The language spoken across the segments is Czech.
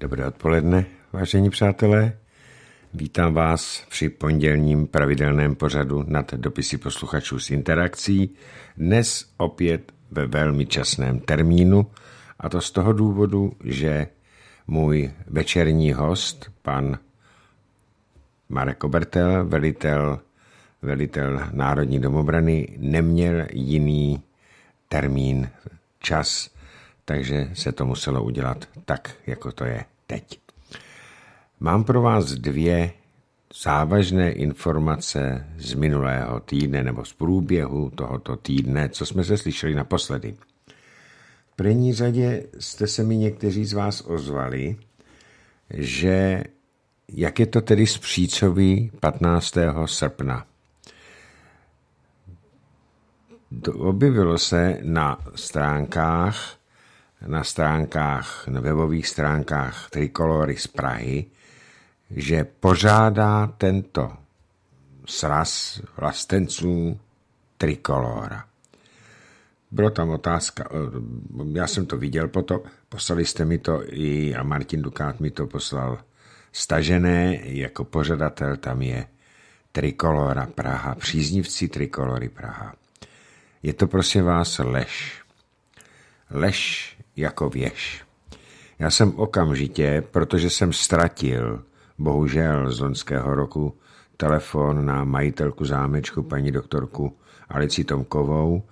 Dobré odpoledne, vážení přátelé. Vítám vás při pondělním pravidelném pořadu nad dopisy posluchačů s interakcí. Dnes opět ve velmi časném termínu a to z toho důvodu, že můj večerní host, pan Marek Obertel, velitel, velitel Národní domobrany, neměl jiný termín, čas takže se to muselo udělat tak, jako to je teď. Mám pro vás dvě závažné informace z minulého týdne nebo z průběhu tohoto týdne, co jsme se slyšeli naposledy. V první řadě jste se mi někteří z vás ozvali, že jak je to tedy s příčový 15. srpna. Objevilo se na stránkách na stránkách, na webových stránkách Trikolory z Prahy, že pořádá tento sraz vlastenců Trikolora. Bylo tam otázka, eh, já jsem to viděl potom, poslali jste mi to i, a Martin Dukát mi to poslal stažené, jako pořadatel tam je Trikolora Praha, příznivci Trikolory Praha. Je to prosím vás lež. Lež jako věž. Já jsem okamžitě, protože jsem ztratil, bohužel z loňského roku, telefon na majitelku zámečku paní doktorku Alici Tomkovou,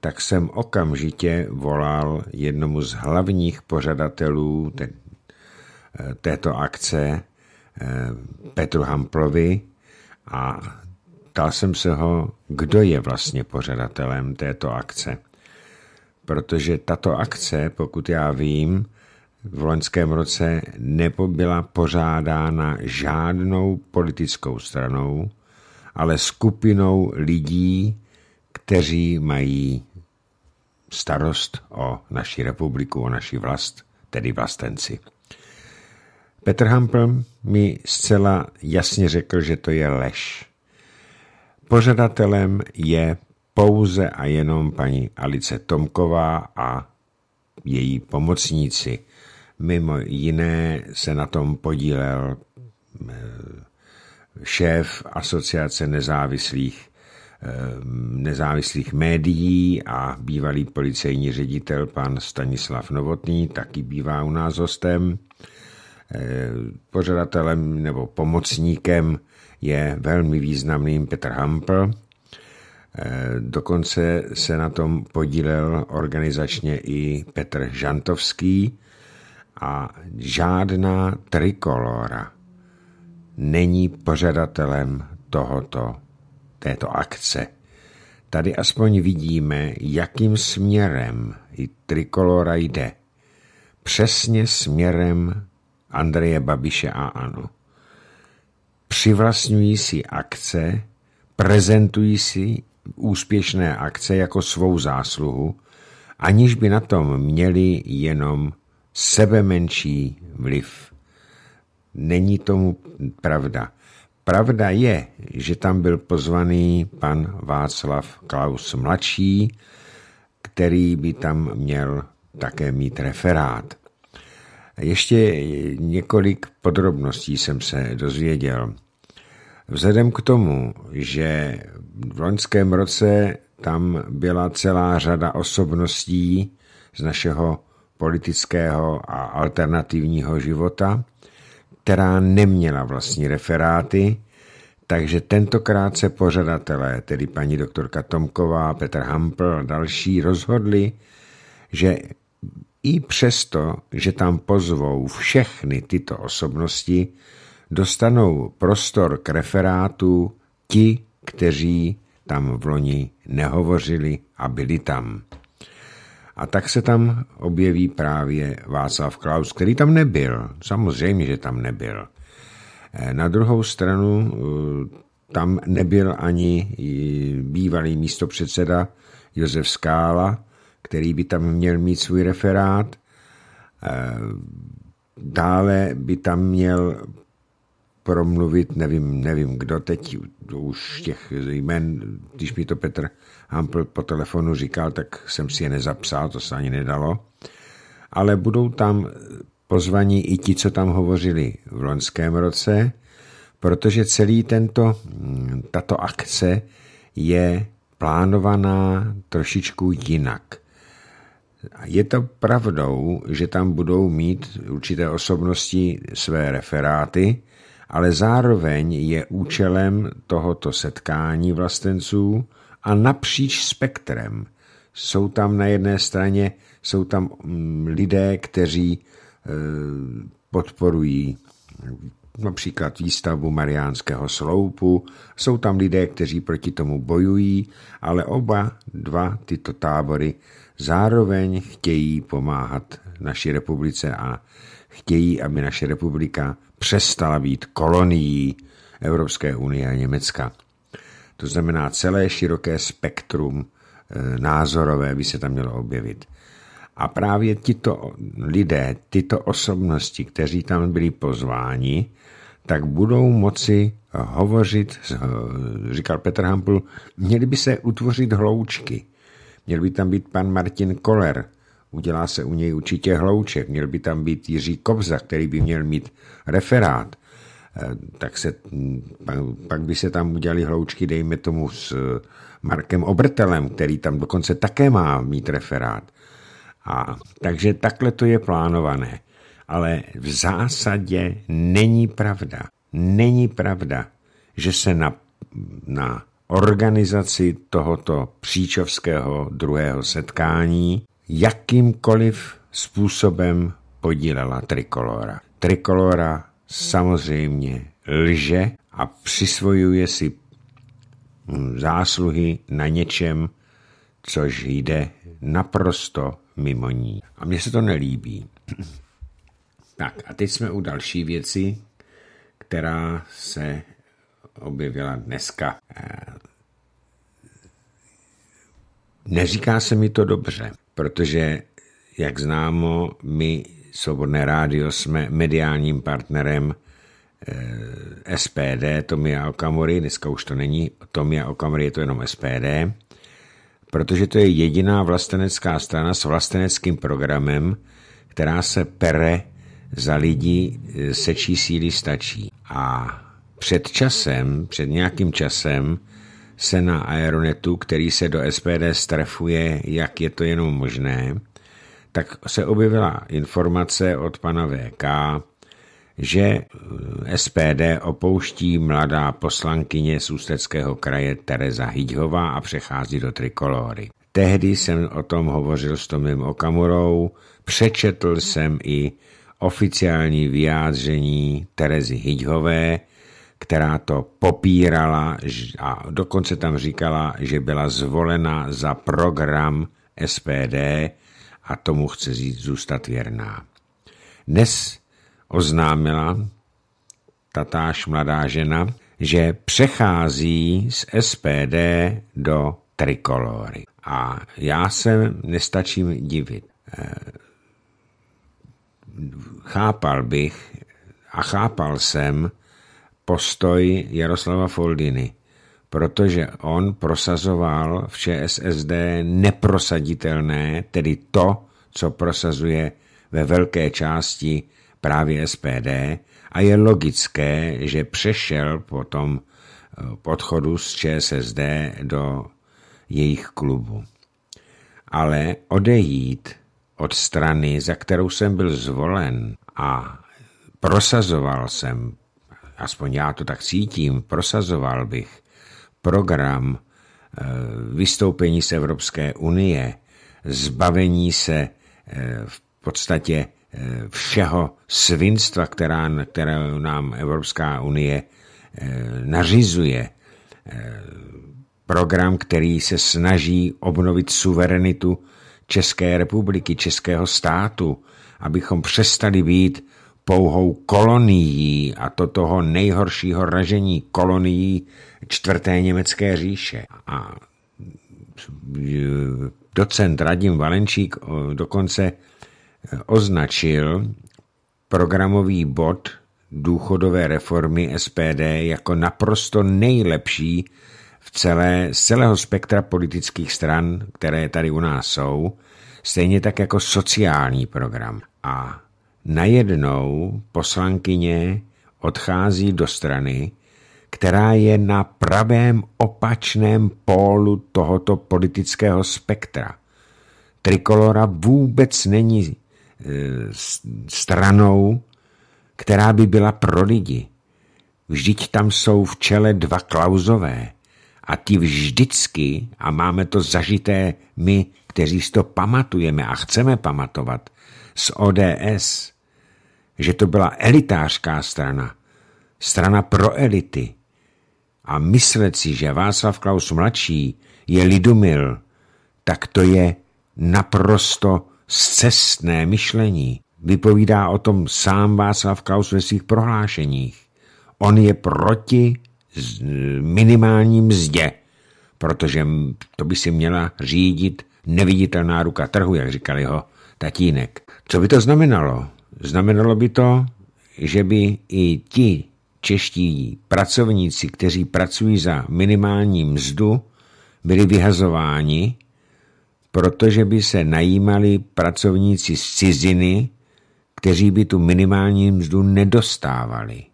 tak jsem okamžitě volal jednomu z hlavních pořadatelů te, této akce, eh, Petru Hamplovi, a ptal jsem se ho, kdo je vlastně pořadatelem této akce protože tato akce, pokud já vím, v loňském roce nebyla pořádána žádnou politickou stranou, ale skupinou lidí, kteří mají starost o naši republiku, o naši vlast, tedy vlastenci. Petr Hampel mi zcela jasně řekl, že to je lež. Pořadatelem je pouze a jenom paní Alice Tomková a její pomocníci. Mimo jiné se na tom podílel eh, šéf Asociace nezávislých, eh, nezávislých médií a bývalý policejní ředitel pan Stanislav Novotný, taky bývá u nás hostem. Eh, pořadatelem nebo pomocníkem je velmi významným Petr Hampl, Eh, dokonce se na tom podílel organizačně i Petr Žantovský a žádná trikolora není pořadatelem tohoto, této akce. Tady aspoň vidíme, jakým směrem i trikolora jde. Přesně směrem Andreje Babiše a Anu. Přivlastňují si akce, prezentují si úspěšné akce jako svou zásluhu, aniž by na tom měli jenom sebe menší vliv. Není tomu pravda. Pravda je, že tam byl pozvaný pan Václav Klaus mladší, který by tam měl také mít referát. Ještě několik podrobností jsem se dozvěděl. Vzhledem k tomu, že v loňském roce tam byla celá řada osobností z našeho politického a alternativního života, která neměla vlastní referáty, takže tentokrát se pořadatelé, tedy paní doktorka Tomková, Petr Hampl a další, rozhodli, že i přesto, že tam pozvou všechny tyto osobnosti, dostanou prostor k referátu ti, kteří tam v loni nehovořili a byli tam. A tak se tam objeví právě Václav Klaus, který tam nebyl. Samozřejmě, že tam nebyl. Eh, na druhou stranu eh, tam nebyl ani bývalý místopředseda Josef Skála, který by tam měl mít svůj referát. Eh, dále by tam měl promluvit, nevím, nevím kdo teď, už těch jmen, když mi to Petr Hampl po telefonu říkal, tak jsem si je nezapsal, to se ani nedalo. Ale budou tam pozvaní i ti, co tam hovořili v loňském roce, protože celý tento, mm, tato akce je plánovaná trošičku jinak. Je to pravdou, že tam budou mít určité osobnosti své referáty, ale zároveň je účelem tohoto setkání vlastenců a napříč spektrem. Jsou tam na jedné straně jsou tam mm, lidé, kteří e, podporují například výstavbu Mariánského sloupu. Jsou tam lidé, kteří proti tomu bojují, ale oba dva tyto tábory zároveň chtějí pomáhat naší republice a chtějí, aby naše republika přestala být kolonií Evropské unie a Německa. To znamená celé široké spektrum e, názorové by se tam mělo objevit. A právě tito lidé, tyto osobnosti, kteří tam byli pozváni, tak budou moci hovořit, e, říkal Petr Hampl, měli by se utvořit hloučky. Měl by tam být pan Martin Koller, Udělá se u něj určitě hlouček. Měl by tam být Jiří Kobza, který by měl mít referát. Eh, tak se, mm, pak by se tam udělali hloučky, dejme tomu, s eh, Markem Obrtelem, který tam dokonce také má mít referát. A, takže takhle to je plánované. Ale v zásadě není pravda. Není pravda, že se na, na organizaci tohoto příčovského druhého setkání jakýmkoliv způsobem podílela Trikolora. Trikolora samozřejmě lže a přisvojuje si hm, zásluhy na něčem, což jde naprosto mimo ní. A mně se to nelíbí. Tak a teď jsme u další věci, která se objevila dneska. Eh, neříká se mi to dobře protože, jak známo, my, Svobodné rádio, jsme mediálním partnerem eh, SPD Tomia Okamory, dneska už to není Tomia Okamory, je to jenom SPD, protože to je jediná vlastenecká strana s vlasteneckým programem, která se pere za lidi eh, sečí síly stačí. A před časem, před nějakým časem, se na Aeronetu, který se do SPD strefuje, jak je to jenom možné, tak se objevila informace od pana VK, že eh, SPD opouští mladá poslankyně z Ústeckého kraje Tereza Hyďhová a přechází do Trikolory. Tehdy jsem o tom hovořil s Tomem Okamurou, přečetl jsem i oficiální vyjádření Terezy Hyďhové, která to popírala a dokonce tam říkala, že byla zvolena za program SPD a tomu chce zůstat věrná. Dnes oznámila tatáž mladá žena, že přechází z SPD do trikolory. A já se nestačím divit. Eh, chápal bych a chápal jsem, postoj Jaroslava Foldiny, protože on prosazoval v ČSSD neprosaditelné, tedy to, co prosazuje ve velké části právě SPD a je logické, že přešel po tom eh, podchodu z ČSSD do jejich klubu. Ale odejít od strany, za kterou jsem byl zvolen a prosazoval jsem aspoň já to tak cítím, prosazoval bych program eh, vystoupení z Evropské unie, zbavení se eh, v podstatě eh, všeho svinstva, která, které nám Evropská unie nařizuje. Program, který se snaží obnovit suverenitu České republiky, českého státu, abychom přestali být pouhou kolonií a to toho nejhoršího ražení kolonií čtvrté německé říše. A e, docent Radim Valenčík e, dokonce e, označil programový bod důchodové reformy SPD jako naprosto nejlepší v celé, z celého spektra politických stran, které tady u nás jsou, stejně tak jako sociální program. A Najednou poslankyně odchází do strany, která je na pravém opačném pólu tohoto politického spektra. Trikolora vůbec není e, stranou, která by byla pro lidi. Vždyť tam jsou v čele dva klauzové a ti vždycky, a máme to zažité my, kteří si to pamatujeme a chceme pamatovat, z ODS – že to byla elitářská strana, strana pro elity. A myslet si, že Václav Klaus mladší je lidumil, tak to je naprosto zcestné myšlení. Vypovídá o tom sám Václav Klaus ve svých prohlášeních. On je proti minimální mzdě, protože to by si měla řídit neviditelná ruka trhu, jak říkali ho, tatínek. Co by to znamenalo? Znamenalo by to, že by i ti čeští pracovníci, kteří pracují za minimální mzdu, byli vyhazováni, protože by se najímali pracovníci z ciziny, kteří by tu minimální mzdu nedostávali.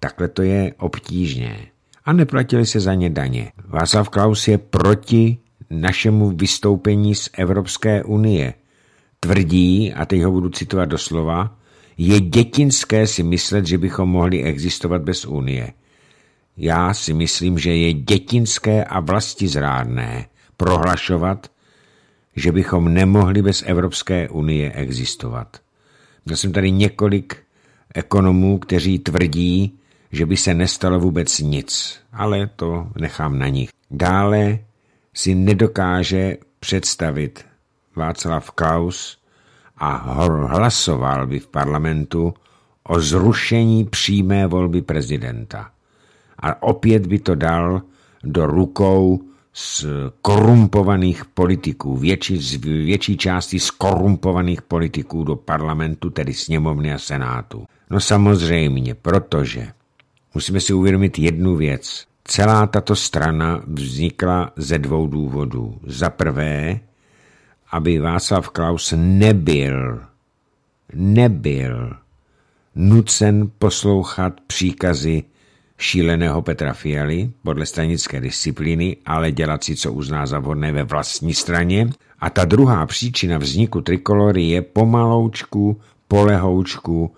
Takhle to je obtížné. A neplatili se za ně daně. Václav Klaus je proti našemu vystoupení z Evropské unie. Tvrdí, a teď ho budu citovat doslova, je dětinské si myslet, že bychom mohli existovat bez Unie. Já si myslím, že je dětinské a zrádné prohlašovat, že bychom nemohli bez Evropské unie existovat. Měl jsem tady několik ekonomů, kteří tvrdí, že by se nestalo vůbec nic, ale to nechám na nich. Dále si nedokáže představit Václav Klaus, a hlasoval by v parlamentu o zrušení přímé volby prezidenta. A opět by to dal do rukou z korumpovaných politiků, větší, z větší části z korumpovaných politiků do parlamentu, tedy sněmovny a senátu. No samozřejmě, protože musíme si uvědomit jednu věc. Celá tato strana vznikla ze dvou důvodů. Za prvé, aby Václav Klaus nebyl, nebyl nucen poslouchat příkazy šíleného Petra Fialy podle stranické disciplíny, ale dělat si, co uzná za vhodné ve vlastní straně. A ta druhá příčina vzniku trikolory je pomaloučku, polehoučku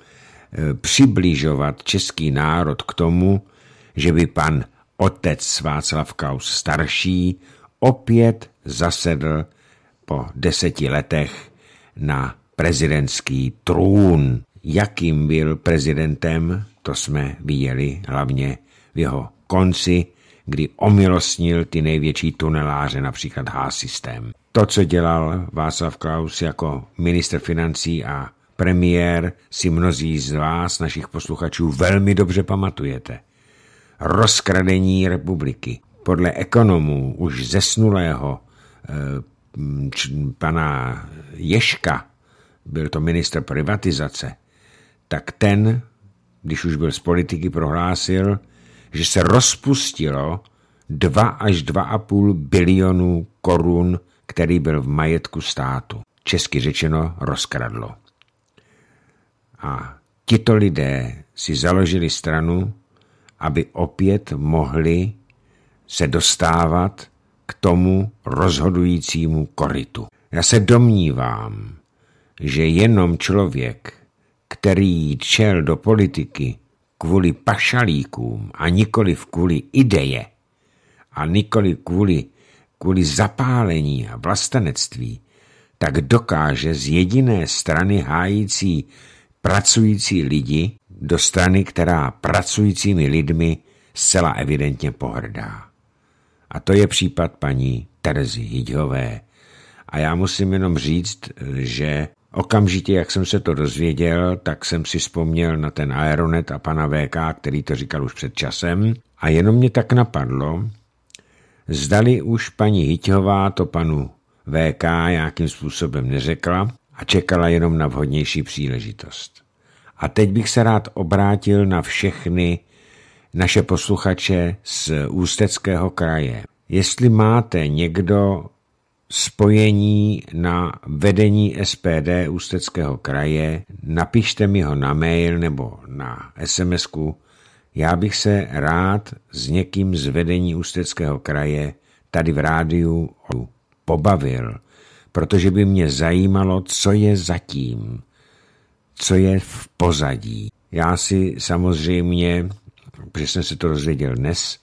e, přibližovat český národ k tomu, že by pan otec Václav Klaus starší opět zasedl po deseti letech na prezidentský trůn. Jakým byl prezidentem, to jsme viděli hlavně v jeho konci, kdy omilostnil ty největší tuneláře, například H-systém. To, co dělal Václav Klaus jako minister financí a premiér, si mnozí z vás, našich posluchačů, velmi dobře pamatujete. Rozkradení republiky. Podle ekonomů už zesnulého eh, pana Ješka, byl to minister privatizace, tak ten, když už byl z politiky, prohlásil, že se rozpustilo 2 až 2,5 bilionu korun, který byl v majetku státu. Česky řečeno rozkradlo. A tito lidé si založili stranu, aby opět mohli se dostávat k tomu rozhodujícímu koritu. Já se domnívám, že jenom člověk, který čel do politiky kvůli pašalíkům a nikoli kvůli ideje a nikoli kvůli, kvůli zapálení a vlastenectví, tak dokáže z jediné strany hájící pracující lidi do strany, která pracujícími lidmi zcela evidentně pohrdá. A to je případ paní Terezy Hyďhové. A já musím jenom říct, že okamžitě, jak jsem se to dozvěděl, tak jsem si vzpomněl na ten Aeronet a pana VK, který to říkal už před časem. A jenom mě tak napadlo, zdali už paní Hyťhová to panu VK nějakým způsobem neřekla a čekala jenom na vhodnější příležitost. A teď bych se rád obrátil na všechny naše posluchače z Ústeckého kraje. Jestli máte někdo spojení na vedení SPD Ústeckého kraje, napište mi ho na mail nebo na sms -ku. Já bych se rád s někým z vedení Ústeckého kraje tady v rádiu pobavil, protože by mě zajímalo, co je zatím, co je v pozadí. Já si samozřejmě protože jsem se to dozvěděl dnes,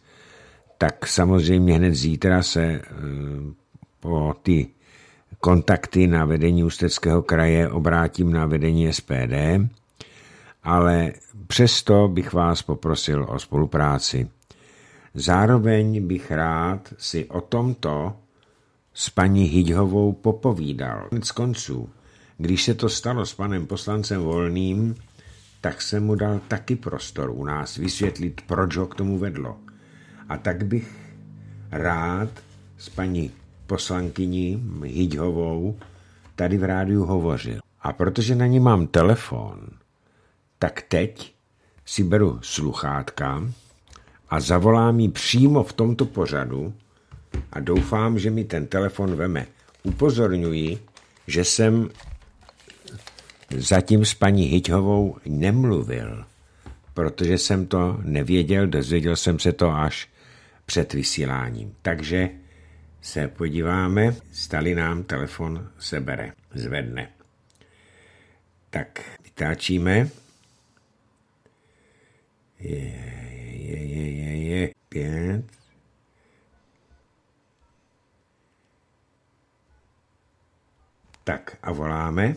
tak samozřejmě hned zítra se eh, po ty kontakty na vedení Ústeckého kraje obrátím na vedení SPD, ale přesto bych vás poprosil o spolupráci. Zároveň bych rád si o tomto s paní Hyďhovou popovídal. Konec konců, když se to stalo s panem poslancem Volným, tak jsem mu dal taky prostor u nás vysvětlit, proč ho k tomu vedlo. A tak bych rád s paní poslankyní Hyďhovou tady v rádiu hovořil. A protože na ní mám telefon, tak teď si beru sluchátka a zavolám jí přímo v tomto pořadu a doufám, že mi ten telefon veme. Upozorňuji, že jsem Zatím s paní Hyťhovou nemluvil, protože jsem to nevěděl, dozvěděl jsem se to až před vysíláním. Takže se podíváme, stali nám telefon sebere, zvedne. Tak vytáčíme. Je, je, je, je, je, pět. Tak a voláme.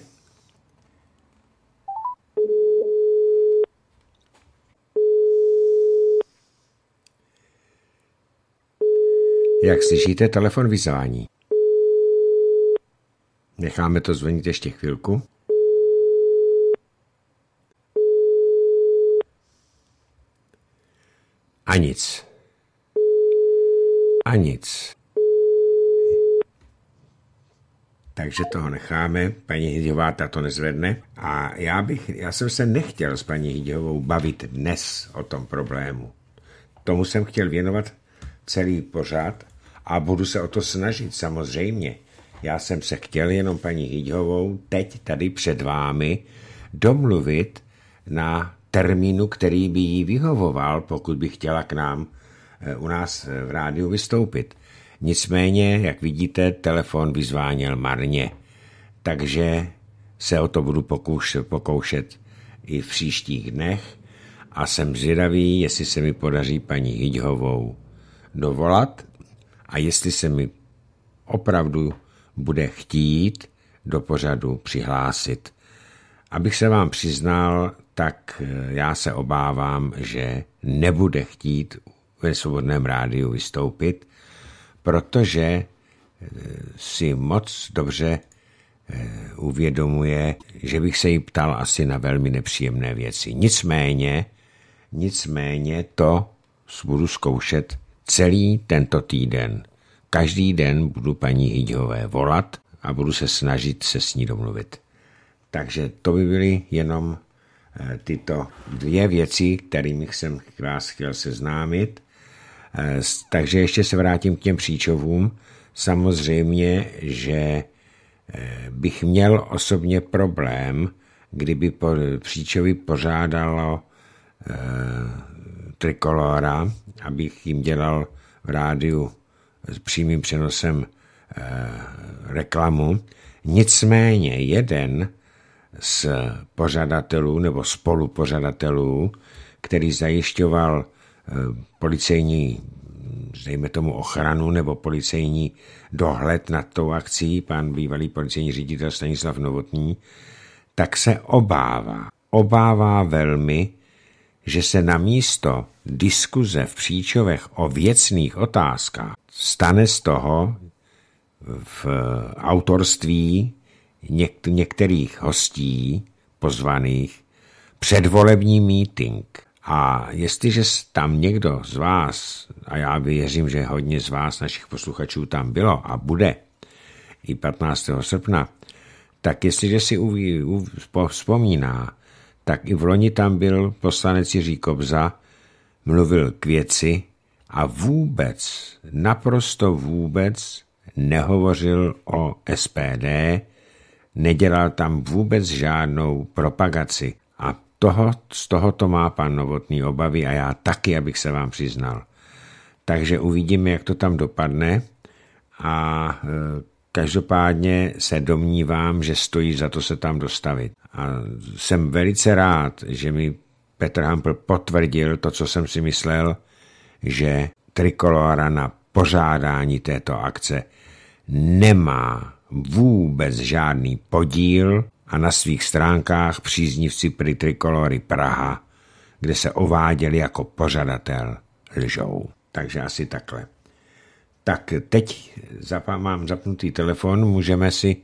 Jak slyšíte, telefon vyzvání. Necháme to zvonit ještě chvilku. A nic. A nic. Takže toho necháme. Paní Hydihová ta to nezvedne. A já, bych, já jsem se nechtěl s paní Hydihovou bavit dnes o tom problému. Tomu jsem chtěl věnovat celý pořád, a budu se o to snažit samozřejmě. Já jsem se chtěl jenom paní Hyďhovou teď tady před vámi domluvit na termínu, který by jí vyhovoval, pokud by chtěla k nám eh, u nás eh, v rádiu vystoupit. Nicméně, jak vidíte, telefon vyzváněl marně, takže se o to budu pokoušet i v příštích dnech a jsem zvědavý, jestli se mi podaří paní Hyďhovou dovolat a jestli se mi opravdu bude chtít do pořadu přihlásit. Abych se vám přiznal, tak eh, já se obávám, že nebude chtít ve svobodném rádiu vystoupit, protože eh, si moc dobře eh, uvědomuje, že bych se jí ptal asi na velmi nepříjemné věci. Nicméně, nicméně to budu zkoušet celý tento týden. Každý den budu paní Hyďhové volat a budu se snažit se s ní domluvit. Takže to by byly jenom eh, tyto dvě věci, kterými jsem vás chtěl seznámit. Eh, takže ještě se vrátím k těm příčovům. Samozřejmě, že eh, bych měl osobně problém, kdyby příčovy pořádalo Trikolora, abych jim dělal v rádiu s přímým přenosem e, reklamu. Nicméně jeden z pořadatelů nebo spolupořadatelů, který zajišťoval e, policejní, dejme tomu, ochranu nebo policejní dohled nad tou akcí, pan bývalý policejní ředitel Stanislav Novotný, tak se obává. Obává velmi, že se na místo diskuze v příčovech o věcných otázkách stane z toho v autorství něk- některých hostí pozvaných předvolební meeting. A jestliže tam někdo z vás, a já věřím, že hodně z vás, našich posluchačů, tam bylo a bude i 15. srpna, tak jestliže si vzpomíná, tak i v loni tam byl poslanec Jiří Kobza, mluvil k věci a vůbec, naprosto vůbec nehovořil o SPD, nedělal tam vůbec žádnou propagaci. A toho, z tohoto má pan Novotný obavy a já taky, abych se vám přiznal. Takže uvidíme, jak to tam dopadne a e, Každopádně se domnívám, že stojí za to se tam dostavit. A jsem velice rád, že mi Petr Hampl potvrdil to, co jsem si myslel, že Trikolora na pořádání této akce nemá vůbec žádný podíl a na svých stránkách příznivci pri Trikolory Praha, kde se ováděli jako pořadatel, lžou. Takže asi takhle. Tak teď zap- mám zapnutý telefon, můžeme si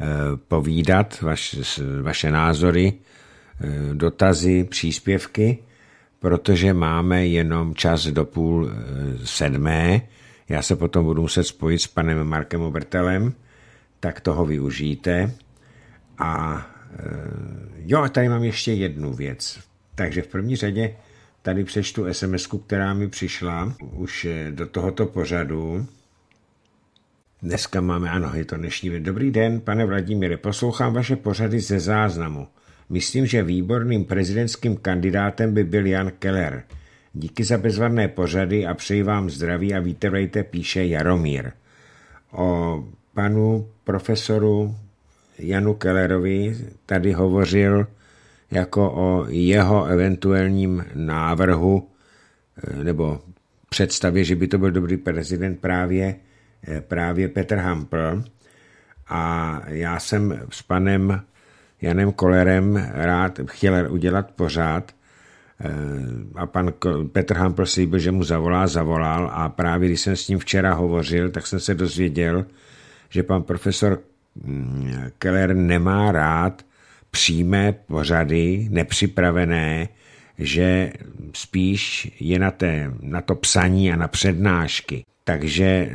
eh, povídat vaš, vaše názory, eh, dotazy, příspěvky, protože máme jenom čas do půl eh, sedmé. Já se potom budu muset spojit s panem Markem Obertelem, tak toho využijte. A jo, tady mám ještě jednu věc. Takže v první řadě Tady přečtu sms která mi přišla už eh, do tohoto pořadu. Dneska máme, ano, je to dnešní. Dobrý den, pane Vladimíre, poslouchám vaše pořady ze záznamu. Myslím, že výborným prezidentským kandidátem by byl Jan Keller. Díky za bezvadné pořady a přeji vám zdraví a vítejte, píše Jaromír. O panu profesoru Janu Kellerovi tady hovořil jako o jeho eventuálním návrhu eh, nebo představě, že by to byl dobrý prezident právě, eh, právě Petr Hampel. A já jsem s panem Janem Kolerem rád chtěl udělat pořád eh, a pan Petr Hampel slíbil, že mu zavolá, zavolal a právě když jsem s ním včera hovořil, tak jsem se dozvěděl, že pan profesor mm, Keller nemá rád přímé pořady, nepřipravené, že spíš je na, té, na to psaní a na přednášky. Takže eh,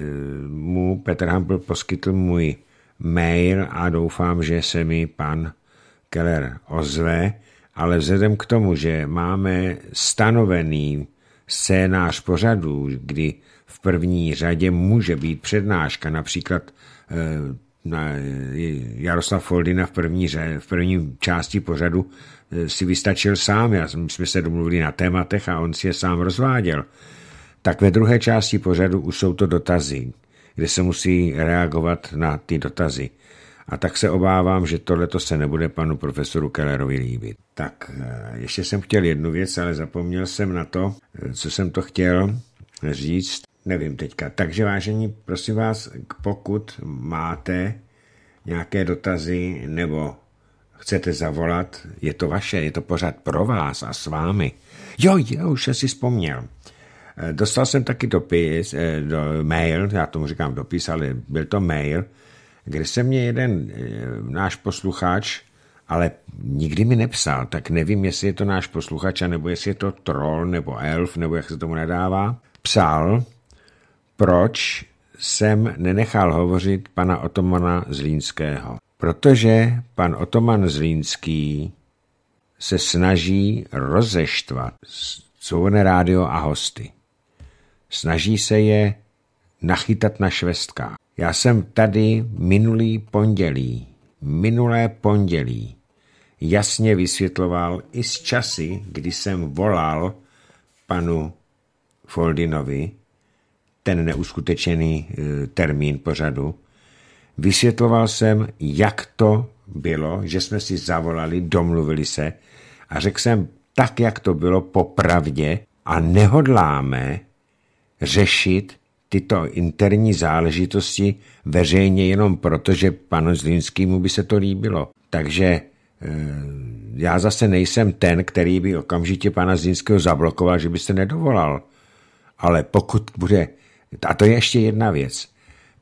mu Petr Hampl poskytl můj mail a doufám, že se mi pan Keller ozve, ale vzhledem k tomu, že máme stanovený scénář pořadu, kdy v první řadě může být přednáška, například eh, Eh, Jaroslav Foldina v první, ře, v první části pořadu eh, si vystačil sám. Já, my jsme se domluvili na tématech a on si je sám rozváděl. Tak ve druhé části pořadu už jsou to dotazy, kde se musí reagovat na ty dotazy. A tak se obávám, že tohleto se nebude panu profesoru Kellerovi líbit. Tak eh, ještě jsem chtěl jednu věc, ale zapomněl jsem na to, co jsem to chtěl říct nevím teďka. Takže vážení, prosím vás, pokud máte nějaké dotazy nebo chcete zavolat, je to vaše, je to pořád pro vás a s vámi. Jo, jo, už jsem si vzpomněl. Eh, dostal jsem taky dopis, eh, do, mail, já tomu říkám dopis, ale byl to mail, kde se mě jeden eh, náš posluchač, ale nikdy mi nepsal, tak nevím, jestli je to náš posluchač, nebo jestli je to troll, nebo elf, nebo jak se tomu nedává, psal, proč jsem nenechal hovořit pana Otomana Zlínského. Protože pan Otoman Zlínský se snaží rozeštvat Svobodné rádio a hosty. Snaží se je nachytat na švestka. Já jsem tady minulý pondělí, minulé pondělí, jasně vysvětloval i z časy, kdy jsem volal panu Foldinovi, ten neuskutečený eh, termín pořadu. Vysvětloval jsem, jak to bylo, že jsme si zavolali, domluvili se a řekl jsem tak, jak to bylo popravdě a nehodláme řešit tyto interní záležitosti veřejně jenom proto, že panu Zlínskýmu by se to líbilo. Takže eh, já zase nejsem ten, který by okamžitě pana Zlínského zablokoval, že by se nedovolal. Ale pokud bude a to je ještě jedna věc.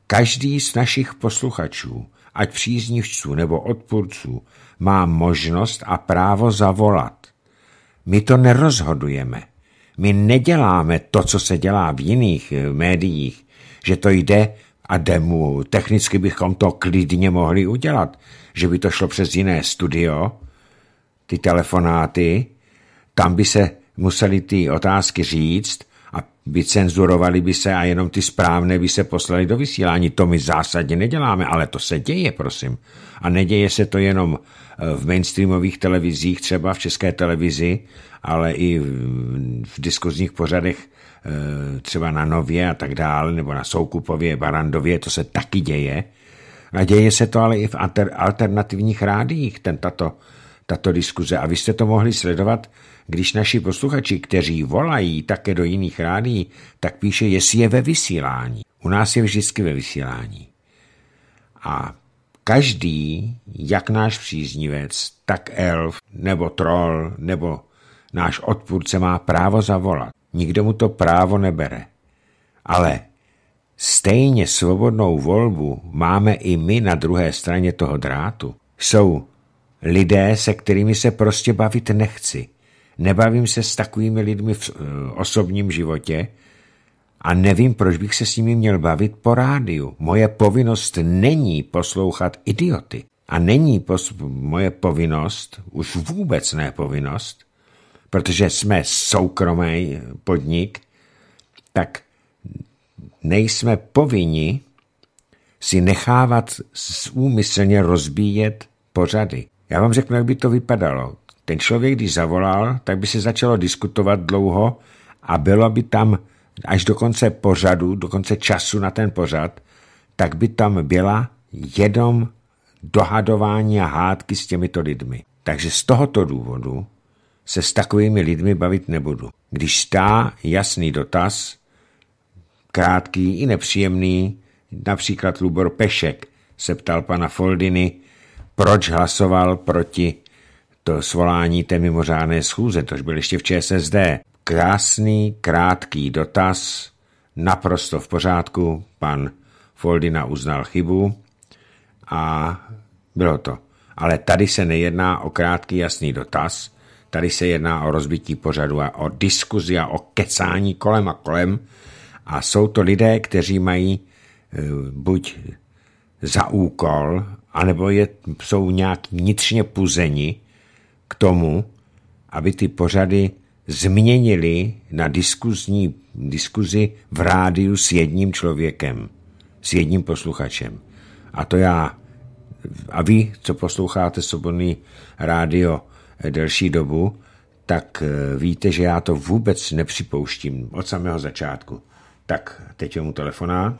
Každý z našich posluchačů, ať příznivců nebo odpůrců, má možnost a právo zavolat. My to nerozhodujeme. My neděláme to, co se dělá v jiných eh, médiích, že to jde a jde mu. Technicky bychom to klidně mohli udělat, že by to šlo přes jiné studio, ty telefonáty, tam by se museli ty otázky říct vycenzurovali by se a jenom ty správné by se poslali do vysílání. To my zásadně neděláme, ale to se děje, prosím. A neděje se to jenom eh, v mainstreamových televizích, třeba v české televizi, ale i v diskuzních pořadech eh, třeba na Nově a tak dále, nebo na Soukupově, Barandově, to se taky děje. A děje se to ale i v alternativních rádiích, ten, tato, tato diskuze. A vy jste to mohli sledovat když naši posluchači, kteří volají také do jiných rádií, tak píše, jestli je ve vysílání. U nás je vždycky ve vysílání. A každý, jak náš příznivec, tak elf, nebo troll, nebo náš odpůrce má právo zavolat. Nikdo mu to právo nebere. Ale stejně svobodnou volbu máme i my na druhé straně toho drátu. Jsou lidé, se kterými se prostě bavit nechci. Nebavím se s takovými lidmi v eh, osobním životě a nevím, proč bych se s nimi měl bavit po rádiu. Moje povinnost není poslouchat idioty. A není pos- moje povinnost, už vůbec ne povinnost, protože jsme soukromý eh, podnik, tak nejsme povinni si nechávat úmyslně rozbíjet pořady. Já vám řeknu, jak by to vypadalo. Ten člověk, když zavolal, tak by se začalo diskutovat dlouho a bylo by tam až do konce pořadu, do konce času na ten pořad, tak by tam byla jenom dohadování a hádky s těmito lidmi. Takže z tohoto důvodu se s takovými lidmi bavit nebudu. Když stá jasný dotaz, krátký i nepříjemný, například Lubor Pešek se ptal pana Foldiny, proč hlasoval proti to svolání té mimořádné schůze, tož byl ještě v ČSSD. Krásný, krátký dotaz, naprosto v pořádku, pan Foldina uznal chybu a bylo to. Ale tady se nejedná o krátký jasný dotaz, tady se jedná o rozbití pořadu a o diskuzi a o kecání kolem a kolem a jsou to lidé, kteří mají e, buď za úkol, anebo je, jsou nějak vnitřně puzeni k tomu, aby ty pořady změnili na diskuzní, diskuzi v rádiu s jedním člověkem, s jedním posluchačem. A to já a vy, co posloucháte Svobodný rádio eh, delší dobu, tak eh, víte, že já to vůbec nepřipouštím od samého začátku. Tak, teď mu telefoná.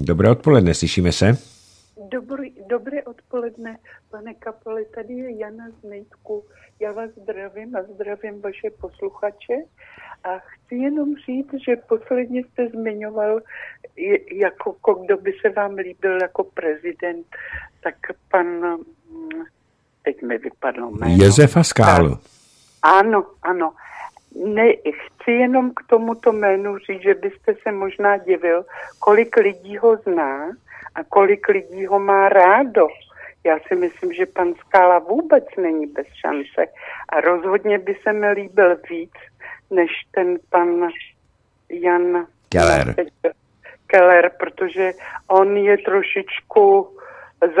Dobré odpoledne, slyšíme se. Dobrý, dobré odpoledne, pane Kapole, tady je Jana z Nejtku. Já vás zdravím a zdravím vaše posluchače a chci jenom říct, že posledně jste zmiňoval, jako, jako kdo by se vám líbil jako prezident, tak pan, mm, teď mi vypadlo jméno. Jezefa Skálu. Ano, ano. Ne, chci jenom k tomuto jménu říct, že byste se možná divil, kolik lidí ho zná a kolik lidí ho má rádo. Já si myslím, že pan Skála vůbec není bez šance a rozhodně by se mi líbil víc, než ten pan Jan Keller. Keller, protože on je trošičku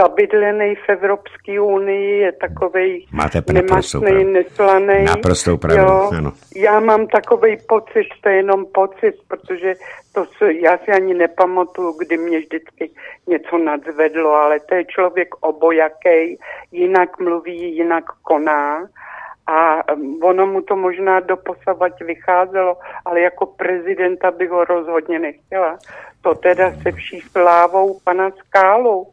zabydlený v Evropské unii, je takovej nemastný, neslaný. Naprostou pravdu, jo. ano. Já mám takový pocit, to je jenom pocit, protože to se, já si ani nepamatuju, kdy mě vždycky něco nadzvedlo, ale to je člověk obojaký, jinak mluví, jinak koná a mm, ono mu to možná doposavať vycházelo, ale jako prezidenta bych ho rozhodně nechtěla. To teda se vší slávou pana Skálu.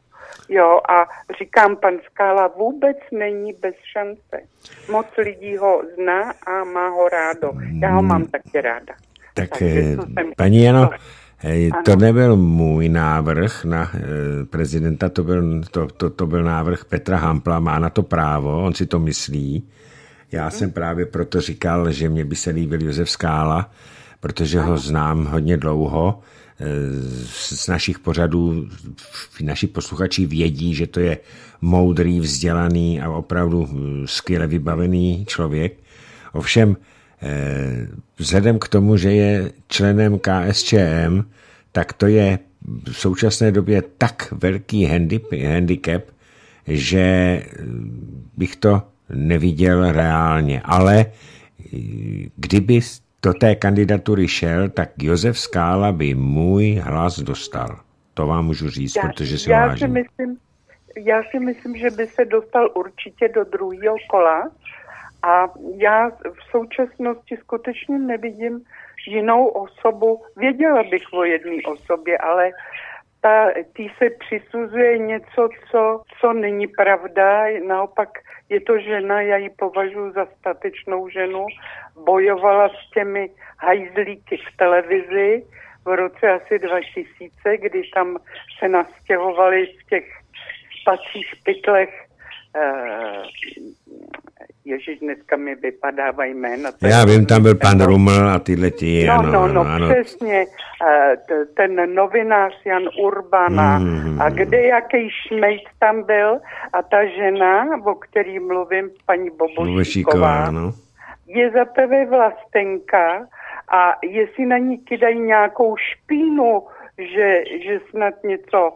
Jo, a říkám, pan Skála vůbec není bez šance. Moc lidí ho zná a má ho rádo. Já ho mám taky ráda. Tak, tak eh, paní Jano, eh, to nebyl můj návrh na eh, prezidenta, to byl, to, to, to byl návrh Petra Hampla, má na to právo, on si to myslí. Já hmm. jsem právě proto říkal, že mě by se líbil Josef Skála, protože ano. ho znám hodně dlouho z našich pořadů naši posluchači vědí, že to je moudrý, vzdělaný a opravdu eh, skvěle vybavený člověk. Ovšem, eh, vzhledem k tomu, že je členem KSČM, tak to je v současné době tak velký handicap, že eh, bych to neviděl reálně. Ale kdyby do té kandidatury šel, tak Josef Skála by můj hlas dostal. To vám můžu říct, já, protože si já ho vážím. Si myslím, já si myslím, že by se dostal určitě do druhého kola a já v současnosti skutečně nevidím jinou osobu. Věděla bych o jedné osobě, ale ta, tý se přisuzuje něco, co, co není pravda. Naopak je to žena, já ji považuji za statečnou ženu. Bojovala s těmi hajzlíky v televizi v roce asi 2000, kdy tam se nastěhovali v těch spacích pytlech eh, Ježíš, dneska mi vypadávají jména. Já vím, tam byl pan Ruml a tyhle ti. No, ano, no, no, ano. přesně. Eh, ten novinář Jan Urbana mm. a mhm, mhm. kde jaký šmejt tam byl a ta žena, o který mluvím, paní Bobošíková, no. je za tebe vlastenka a jestli na ní kydají nějakou špínu, že, že snad něco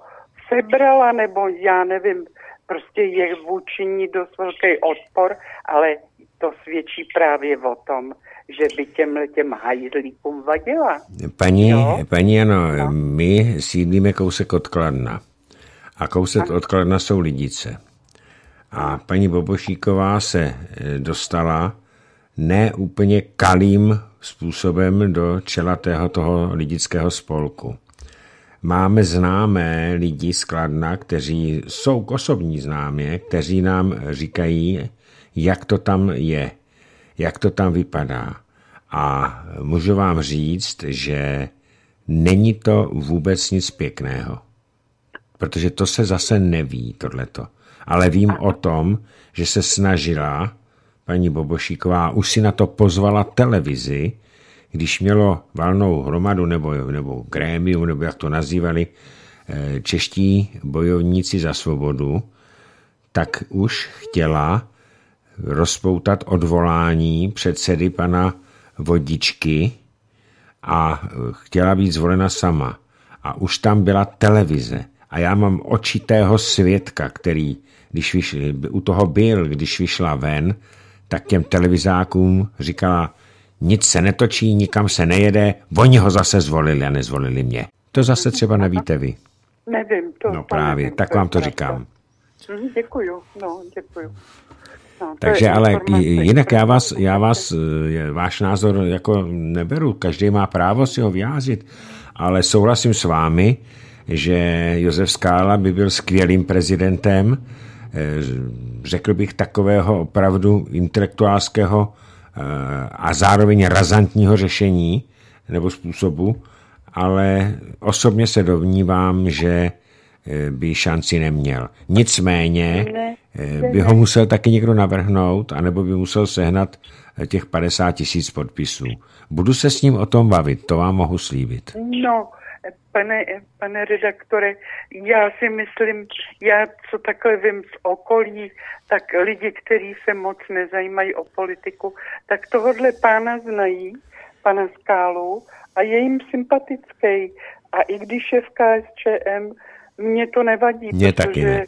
sebrala, nebo já nevím, prostě je vůči ní dost velký odpor, ale to svědčí právě o tom, že by těm těm hajzlíkům vadila. Paní, jo? paní ano, no. my sídlíme kousek od Kladna. A kousek od Kladna jsou lidice. A paní Bobošíková se e, dostala ne úplně kalým způsobem do čela toho lidického spolku. Máme známé lidi z Kladna, kteří jsou k osobní známě, kteří nám říkají, jak to tam je, jak to tam vypadá. A můžu vám říct, že není to vůbec nic pěkného. Protože to se zase neví, tohleto. Ale vím o tom, že se snažila paní Bobošíková, už si na to pozvala televizi, když mělo valnou hromadu nebo, nebo grémium, nebo jak to nazývali, eh, čeští bojovníci za svobodu, tak už chtěla rozpoutat odvolání předsedy pana Vodičky a chtěla být zvolena sama. A už tam byla televize. A já mám očitého svědka, který, když vyšli, u toho byl, když vyšla ven, tak těm televizákům říkala, nic se netočí, nikam se nejede, oni ho zase zvolili a nezvolili mě. To zase třeba nevíte vy. Nevím to. No právě, nevím, tak vám to říkám. Mhm, děkuju, no děkuju. No, Takže ale jinak já vás, já vás, eh, váš názor jako neberu, každý má právo si ho vyjádřit, ale souhlasím s vámi, že Josef Skála by byl skvělým prezidentem, eh, řekl bych takového opravdu intelektuálského Eh, a zároveň razantního řešení nebo způsobu, ale osobně se domnívám, že eh, by šanci neměl. Nicméně eh, by ho musel taky někdo navrhnout, anebo by musel sehnat těch 50 tisíc podpisů. Budu se s ním o tom bavit, to vám mohu slíbit. No, Pane, pane redaktore, já si myslím, já co takhle vím z okolí, tak lidi, kteří se moc nezajímají o politiku, tak tohodle pána znají, pana Skálu, a je jim sympatický. A i když je v KSČM, mě to nevadí, mě protože taky ne.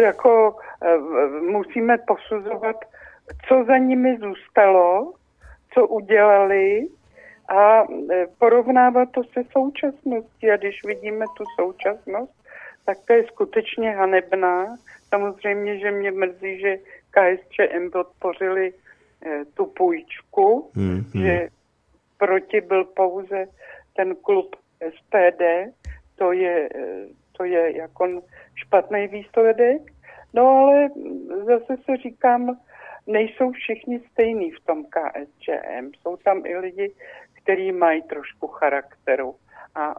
jako, eh, musíme posuzovat, co za nimi zůstalo, co udělali, a e, porovnávat to se současností. A když vidíme tu současnost, tak to je skutečně hanebná. Samozřejmě, že mě mrzí, že KSČM podpořili eh, tu půjčku, mm hmm. že proti byl pouze ten klub SPD, to je, e, to je jako špatný výsledek. No ale zase se říkám, nejsou všichni stejní v tom KSČM. Jsou tam i lidi, který mají trošku charakteru. A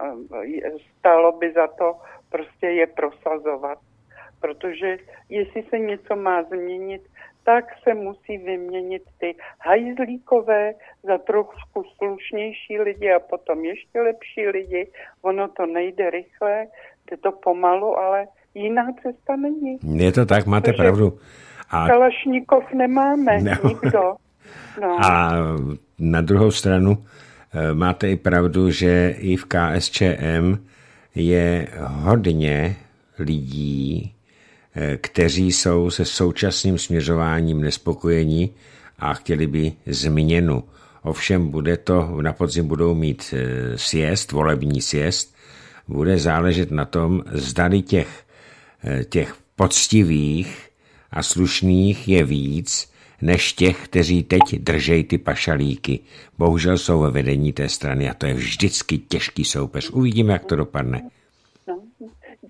e, stálo by za to prostě je prosazovat. Protože jestli se něco má změnit, tak se musí vyměnit ty hajzlíkové za trošku slušnější lidi a potom ještě lepší lidi. Ono to nejde rychle, jde to pomalu, ale jiná cesta není. Je to tak, máte Protože pravdu. A... Kalašníkov nemáme, no. nikdo. No. A na druhou stranu Eh, máte i pravdu, že i v KSČM je hodně lidí, eh, kteří jsou se současným směřováním nespokojení a chtěli by změnu. Ovšem bude to, na podzim budou mít eh, sjezd, volební sjezd, bude záležet na tom, zdali těch, těch poctivých a slušných je víc, než těch, kteří teď držej ty pašalíky. Bohužel jsou ve vedení té strany a to je vždycky těžký soupeř. Uvidíme, jak to dopadne. No,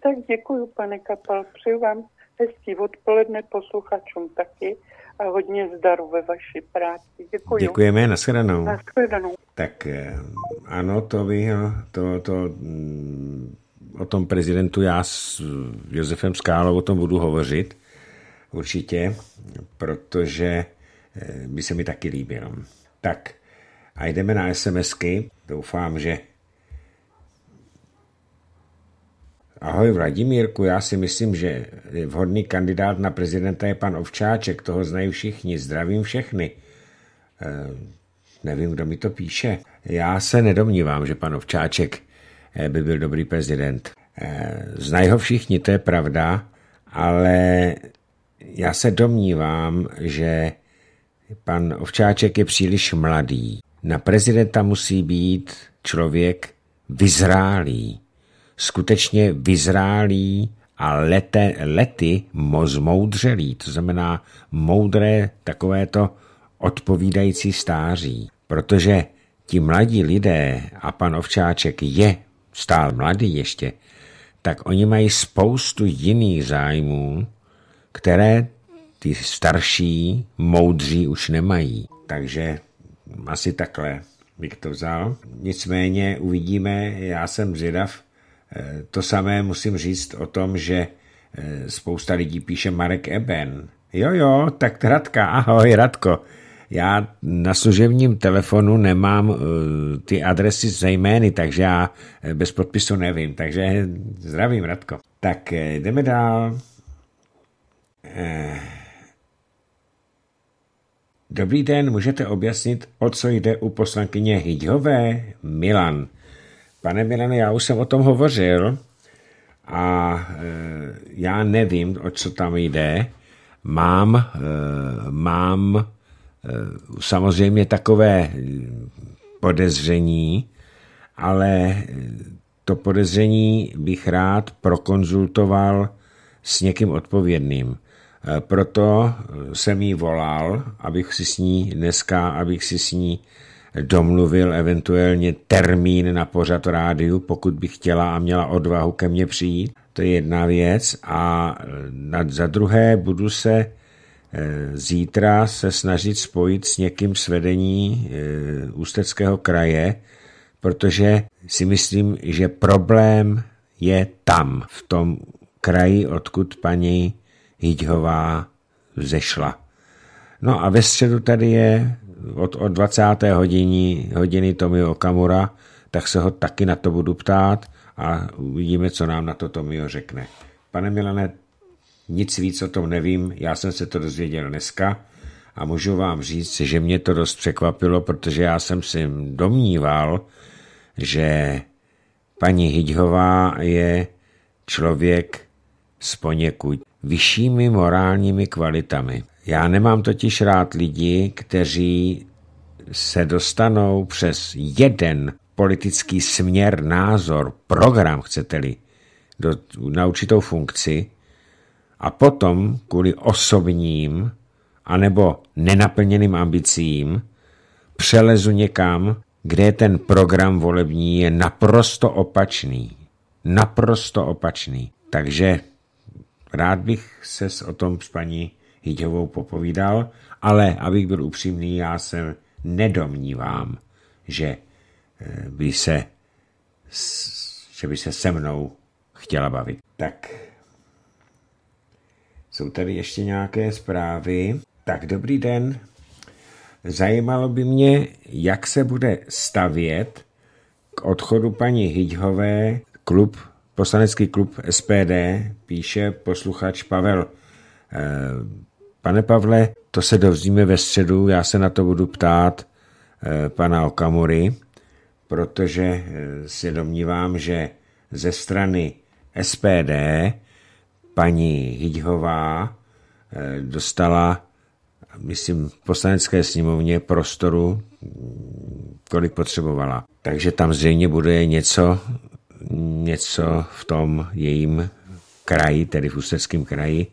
tak děkuji, pane Kapal. Přeju vám hezký odpoledne posluchačům taky a hodně zdaru ve vaší práci. Děkuji. Děkujeme, nashledanou. Nashledanou. Tak eh, ano, to vy, to, to, mm, o tom prezidentu já s Josefem Skálou o tom budu hovořit určitě, protože eh, by se mi taky líbilo. Tak a jdeme na SMSky. Doufám, že Ahoj Vladimírku, já si myslím, že vhodný kandidát na prezidenta je pan Ovčáček, toho znají všichni, zdravím všechny. E, nevím, kdo mi to píše. Já se nedomnívám, že pan Ovčáček eh, by byl dobrý prezident. E, znají ho všichni, to je pravda, ale já se domnívám, že pan Ovčáček je příliš mladý. Na prezidenta musí být člověk vyzrálý. Skutečně vyzrálý a lete, lety zmoudřelý. To znamená moudré takovéto odpovídající stáří. Protože ti mladí lidé, a pan Ovčáček je stál mladý ještě, tak oni mají spoustu jiných zájmů, které ty starší, moudří už nemají. Takže asi takhle bych to vzal. Nicméně uvidíme, já jsem zvědav. Eh, to samé musím říct o tom, že eh, spousta lidí píše Marek Eben. Jo, jo, tak Radka, ahoj Radko. Já na služebním telefonu nemám eh, ty adresy se jmény, takže já bez podpisu nevím. Takže zdravím, Radko. Tak jdeme dál. Eh, dobrý den, můžete objasnit, o co jde u poslankyně Hyďhové? Milan. Pane Milane, já už jsem o tom hovořil a eh, já nevím, o co tam jde. Mám, eh, mám samozřejmě takové podezření, ale to podezření bych rád prokonzultoval s někým odpovědným. Eh, proto eh, jsem jí volal, abych si s ní dneska, abych si s ní domluvil eventuálně termín na pořad rádiu, pokud by chtěla a měla odvahu ke mně přijít. To je jedna věc. A eh, za druhé budu se zítra se snažit spojit s někým z vedení Ústeckého kraje, protože si myslím, že problém je tam, v tom kraji, odkud paní Jíďhová vzešla. No a ve středu tady je od, od 20. hodiny, hodiny Tomio Okamura, tak se ho taky na to budu ptát a uvidíme, co nám na to Tomio řekne. Pane Milane, nic víc o tom nevím, já jsem se to dozvěděl dneska a můžu vám říct, že mě to dost překvapilo, protože já jsem si domníval, že paní Hyďhová je člověk z poněkud vyššími morálními kvalitami. Já nemám totiž rád lidi, kteří se dostanou přes jeden politický směr, názor, program, chcete-li, do, na určitou funkci a potom kvůli osobním anebo nenaplněným ambicím přelezu někam, kde ten program volební je naprosto opačný. Naprosto opačný. Takže Rád bych se o tom s paní Hyťovou popovídal, ale abych byl upřímný, já se nedomnívám, že eh, by se, že by se se mnou chtěla bavit. Tak jsou tady ještě nějaké zprávy. Tak dobrý den. Zajímalo by mě, jak se bude stavět k odchodu paní Hyďhové klub Poslanecký klub SPD, píše posluchač Pavel. Eh, pane Pavle, to se dovzíme ve středu, já se na to budu ptát eh, pana Okamory, protože eh, se domnívám, že ze strany SPD paní Hidhová dostala, myslím, v poslanecké sněmovně prostoru, mm, kolik potřebovala. Takže tam zřejmě bude něco něco v tom jejím kraji, tedy v Ústeckém kraji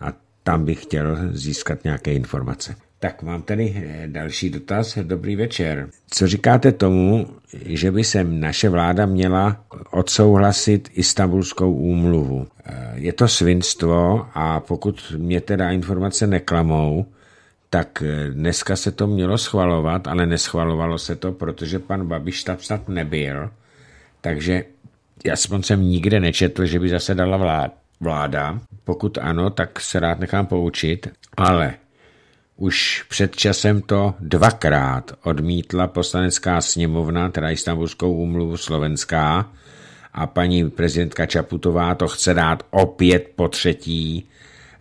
a tam bych chtěl získat nějaké informace. Tak mám tady eh, další dotaz. Dobrý večer. Co říkáte tomu, že by se naše vláda měla odsouhlasit istambulskou úmluvu? Eh, je to svinstvo a pokud mě teda informace neklamou, tak eh, dneska se to mělo schvalovat, ale neschvalovalo se to, protože pan Babiš tam snad nebyl. Takže aspoň jsem nikde nečetl, že by zasedala vláda. vláda. Pokud ano, tak se rád nechám poučit, ale už před časem to dvakrát odmítla poslanecká sněmovna, teda Istanbulskou úmluvu slovenská, a paní prezidentka Čaputová to chce dát opět po třetí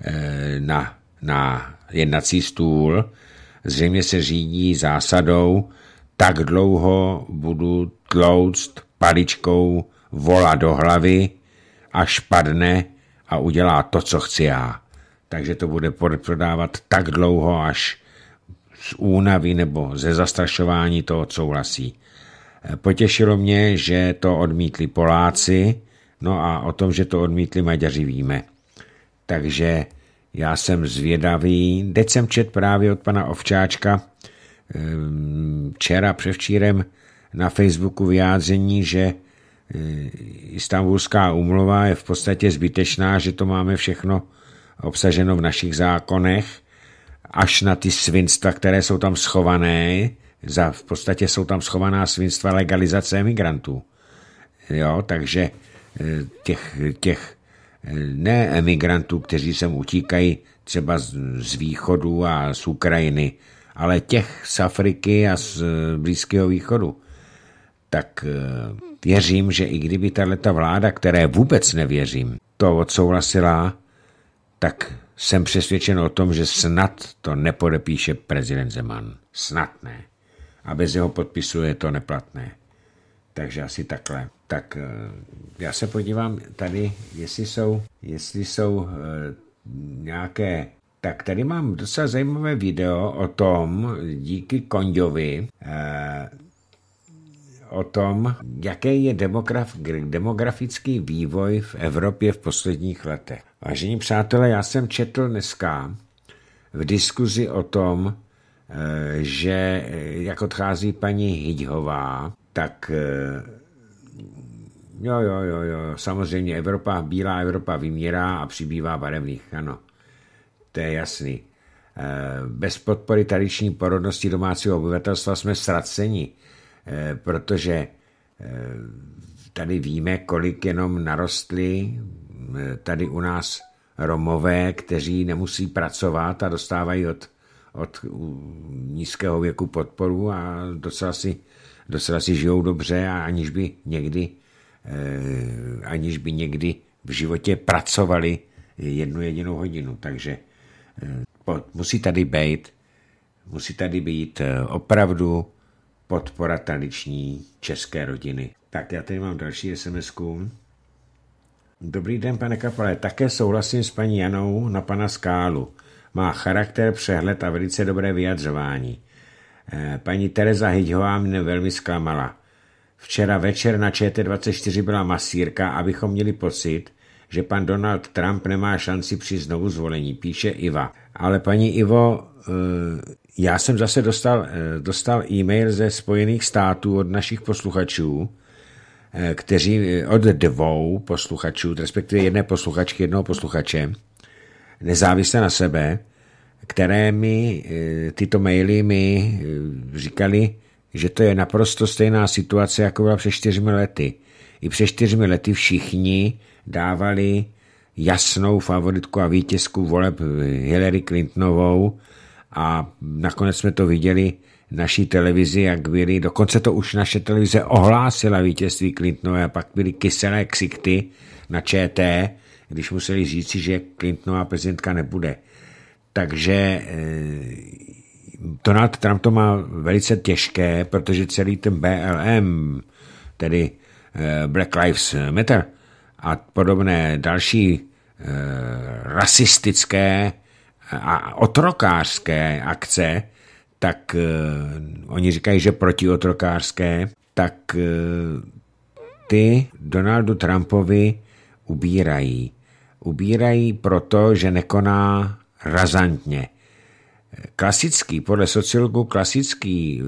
eh, na, na jednací stůl. Zřejmě se řídí zásadou, tak dlouho budu tlouct paličkou vola do hlavy, až padne a udělá to, co chci já. Takže to bude prodávat tak dlouho, až z únavy nebo ze zastrašování toho souhlasí. Potěšilo mě, že to odmítli Poláci, no a o tom, že to odmítli Maďaři víme. Takže já jsem zvědavý. Teď jsem čet právě od pana Ovčáčka ehm, včera převčírem na Facebooku vyjádření, že Eh, Istanbulská umluva je v podstatě zbytečná, že to máme všechno obsaženo v našich zákonech, až na ty svinstva, které jsou tam schované, za, v podstatě jsou tam schovaná svinstva legalizace emigrantů. Jo, takže eh, těch, těch eh, ne emigrantů, kteří sem utíkají třeba z, z východu a z Ukrajiny, ale těch z Afriky a z Blízkého východu tak eh, věřím, že i kdyby tato vláda, které vůbec nevěřím, to odsouhlasila, tak jsem přesvědčen o tom, že snad to nepodepíše prezident Zeman. Snad ne. A bez jeho podpisu je to neplatné. Takže asi takhle. Tak eh, já se podívám tady, jestli jsou, jestli jsou eh, nějaké... Tak tady mám docela zajímavé video o tom, díky Konďovi, o tom, jaký je demograf, demografický vývoj v Evropě v posledních letech. Vážení přátelé, já jsem četl dneska v diskuzi o tom, eh, že eh, jak odchází paní Hyďhová, tak eh, jo, jo, jo, jo, samozřejmě Evropa, bílá Evropa vymírá a přibývá barevných, ano, to je jasný. Bez podpory tradiční porodnosti domácího obyvatelstva jsme sraceni. Eh, protože eh, tady víme, kolik jenom narostly eh, tady u nás Romové, kteří nemusí pracovat a dostávají od, od nízkého věku podporu a docela si, docela si žijou dobře a aniž by někdy aniž by někdy v životě pracovali jednu jedinou hodinu. Takže musí tady být, musí tady být opravdu podpora taneční české rodiny. Tak já tady mám další sms -ku. Dobrý den, pane Kapale. Také souhlasím s paní Janou na pana Skálu. Má charakter, přehled a velice dobré vyjadřování. Eh, paní Tereza Hyďhová mě velmi zklamala. Včera večer na ČT24 byla masírka, abychom měli pocit, že pan Donald Trump nemá šanci při znovu zvolení, píše Iva. Ale paní Ivo, eh, já jsem zase dostal, eh, dostal e-mail ze Spojených států od našich posluchačů, eh, kteří eh, od dvou posluchačů, respektive jedné posluchačky, jednoho posluchače, nezávisle na sebe, které mi tyto maily mi říkali, že to je naprosto stejná situace, jako byla před čtyřmi lety. I před čtyřmi lety všichni dávali jasnou favoritku a vítězku voleb Hillary Clintonovou a nakonec jsme to viděli naší televizi, jak byly, dokonce to už naše televize ohlásila vítězství Clintonové a pak byly kyselé ksikty na ČT, když museli říci, že Clintonová prezidentka nebude. Takže eh, Donald Trump to má velice těžké, protože celý ten BLM, tedy eh, Black Lives Matter a podobné další eh, rasistické a otrokářské akce, tak uh, oni říkají, že protiotrokářské, tak uh, ty Donaldu Trumpovi ubírají. Ubírají proto, že nekoná razantně. Klasický, podle sociologů klasický eh,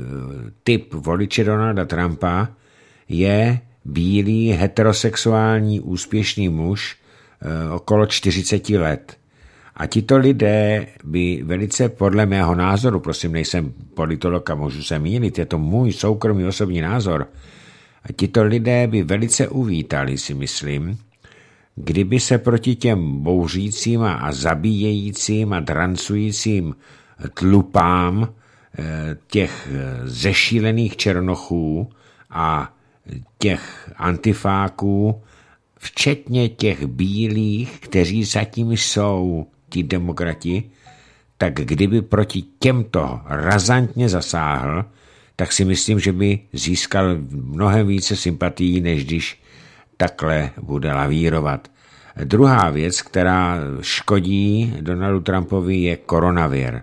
typ voliče Donalda Trumpa je bílý, heterosexuální, úspěšný muž okolo 40 let. A tito lidé by velice, podle mého názoru, prosím, nejsem politolog a můžu se mýlit, je to můj soukromý osobní názor, a tito lidé by velice uvítali, si myslím, kdyby se proti těm bouřícím a zabíjejícím a drancujícím tlupám eh, těch eh, zešílených černochů a těch antifáků, včetně těch bílých, kteří zatím jsou, ti demokrati, tak kdyby proti těmto razantně zasáhl, tak si myslím, že by získal mnohem více sympatií, než když takhle bude lavírovat. Druhá věc, která škodí Donaldu Trumpovi, je koronavir.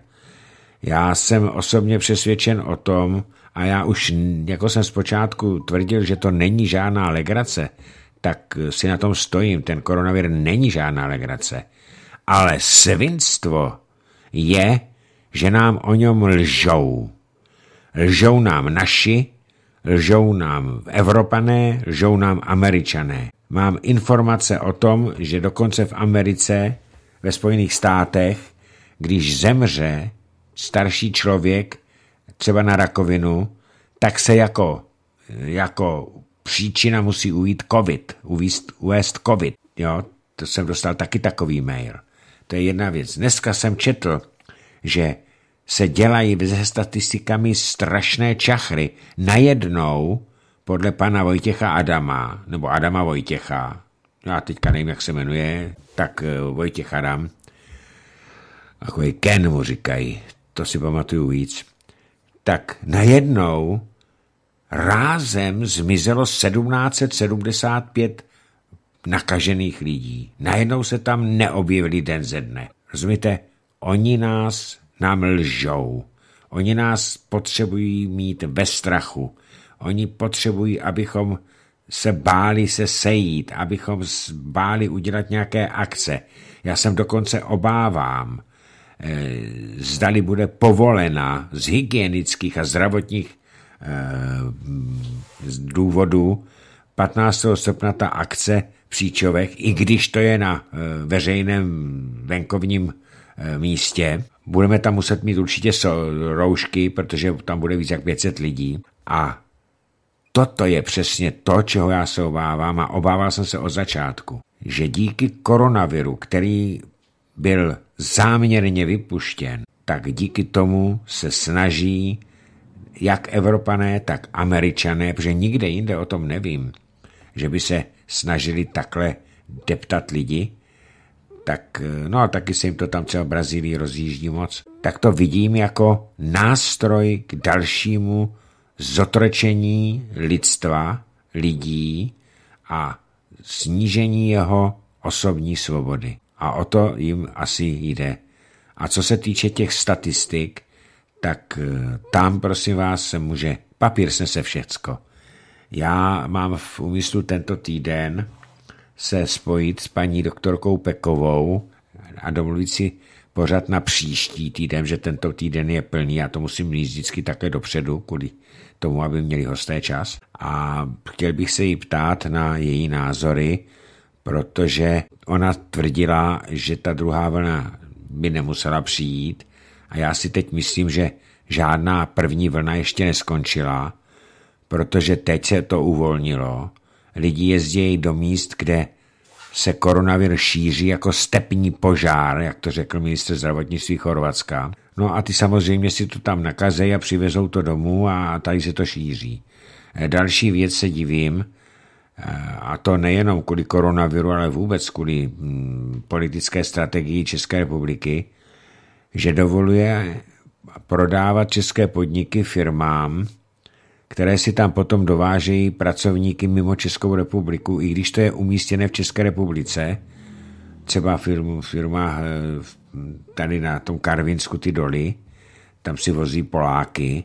Já jsem osobně přesvědčen o tom, a já už, jako jsem zpočátku tvrdil, že to není žádná legrace, tak si na tom stojím. Ten koronavir není žádná legrace. Ale svinstvo je, že nám o něm lžou. Lžou nám naši, lžou nám Evropané, lžou nám Američané. Mám informace o tom, že dokonce v Americe, ve Spojených státech, když zemře starší člověk, třeba na rakovinu, tak se jako, jako příčina musí ujít covid, uvést, uvést covid. Jo, to jsem dostal taky takový mail. To je jedna věc. Dneska jsem četl, že se dělají se statistikami strašné čachry. Najednou, podle pana Vojtěcha Adama, nebo Adama Vojtěcha, já teďka nevím, jak se jmenuje, tak eh, Vojtěch Adam, je Ken mu říkají, to si pamatuju víc, tak najednou rázem zmizelo 1775 nakažených lidí. Najednou se tam neobjevili den ze dne. Rozumíte? Oni nás nám lžou. Oni nás potřebují mít ve strachu. Oni potřebují, abychom se báli se sejít, abychom báli udělat nějaké akce. Já jsem dokonce obávám, e, zdali bude povolena z hygienických a zdravotních e, důvodů 15. srpna ta akce příčovek, i když to je na eh, veřejném venkovním eh, místě. Budeme tam muset mít určitě roušky, protože tam bude víc jak 500 lidí. A toto je přesně to, čeho já se obávám a obával jsem se od začátku, že díky koronaviru, který byl záměrně vypuštěn, tak díky tomu se snaží jak Evropané, tak Američané, protože nikde jinde o tom nevím, že by se snažili takhle deptat lidi, tak, eh, no a taky se jim to tam třeba v Brazílii rozjíždí moc, tak to vidím jako nástroj k dalšímu zotročení lidstva, lidí a snížení jeho osobní svobody. A o to jim asi jde. A co se týče těch statistik, tak eh, tam, prosím vás, se může, papír snese všecko. Já mám v úmyslu tento týden se spojit s paní doktorkou Pekovou a domluvit si pořád na příští týden, že tento týden je plný, já to musím říct vždycky také dopředu, kvůli tomu, aby měli hosté čas. A chtěl bych se jí ptát na její názory, protože ona tvrdila, že ta druhá vlna by nemusela přijít a já si teď myslím, že žádná první vlna ještě neskončila protože teď se to uvolnilo. Lidi jezdí do míst, kde se koronavir šíří jako stepní požár, jak to řekl ministr zdravotnictví Chorvatska. No a ty samozřejmě si to tam nakazejí a přivezou to domů a tady se to šíří. Eh, další věc se divím, eh, a to nejenom kvůli koronaviru, ale vůbec kvůli hm, politické strategii České republiky, že dovoluje prodávat české podniky firmám, které si tam potom dovážejí pracovníky mimo Českou republiku, i když to je umístěné v České republice, třeba firma, firma eh, tady na tom Karvinsku ty doly, tam si vozí Poláky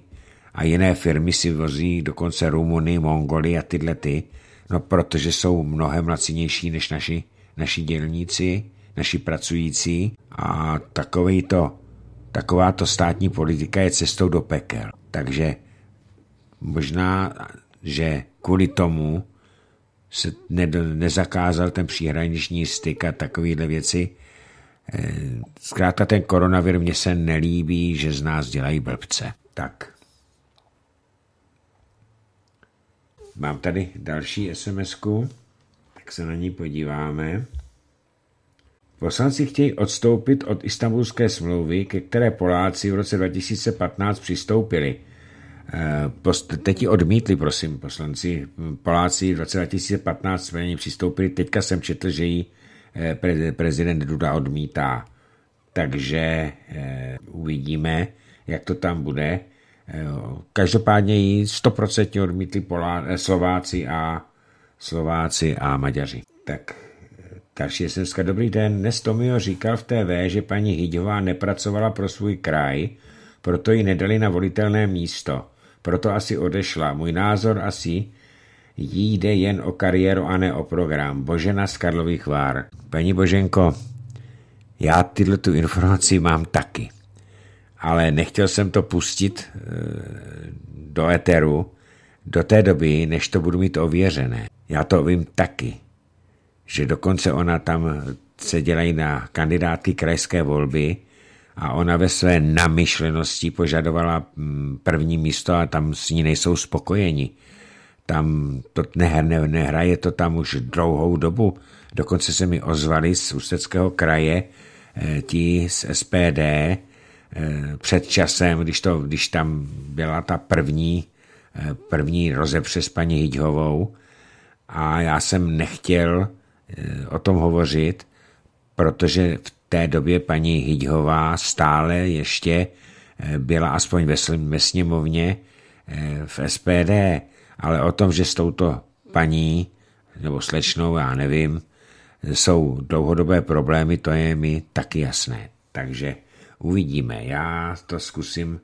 a jiné firmy si vozí dokonce Rumuny, Mongoly a tyhle ty, no protože jsou mnohem lacinější než naši, naši dělníci, naši pracující a takový to, takováto státní politika je cestou do pekel. Takže Možná, že kvůli tomu se ne, nezakázal ten příhraniční styk a takovéhle věci. Eh, zkrátka ten koronavir mě se nelíbí, že z nás dělají blbce. Tak. Mám tady další sms -ku. tak se na ní podíváme. Poslanci chtějí odstoupit od istambulské smlouvy, ke které Poláci v roce 2015 přistoupili – Eh, teď ji odmítli, prosím, poslanci Poláci v roce 2015 jsme ní přistoupili. Teďka jsem četl, že ji eh, prezident Duda odmítá. Takže eh, uvidíme, jak to tam bude. Každopádně ji stoprocentně odmítli Polá- Slováci a Slováci a Maďaři. Tak další SNSka. Dobrý den. Dnes Tomio říkal v TV, že paní Hyďová nepracovala pro svůj kraj, proto ji nedali na volitelné místo. Proto asi odešla. Můj názor asi jí jde jen o kariéru a ne o program. Božena z Karlových Vár. Paní Boženko, já tyhle tu informaci mám taky. Ale nechtěl jsem to pustit eh, do Eteru do té doby, než to budu mít ověřené. Já to vím taky, že dokonce ona tam se dělají na kandidátky krajské volby, a ona ve své namyšlenosti požadovala mm, první místo a tam s ní nejsou spokojeni. Tam to ne, ne, nehraje to tam už dlouhou dobu. Dokonce se mi ozvali z Ústeckého kraje eh, ti z SPD eh, před časem, když, to, když tam byla ta první, eh, první rozepře s paní Hyďhovou a já jsem nechtěl o tom hovořit, protože v té době paní Hyďhová stále ještě eh, byla aspoň ve, sněmovně eh, v SPD, ale o tom, že s touto paní nebo slečnou, já nevím, jsou dlouhodobé problémy, to je mi taky jasné. Takže uvidíme. Já to zkusím,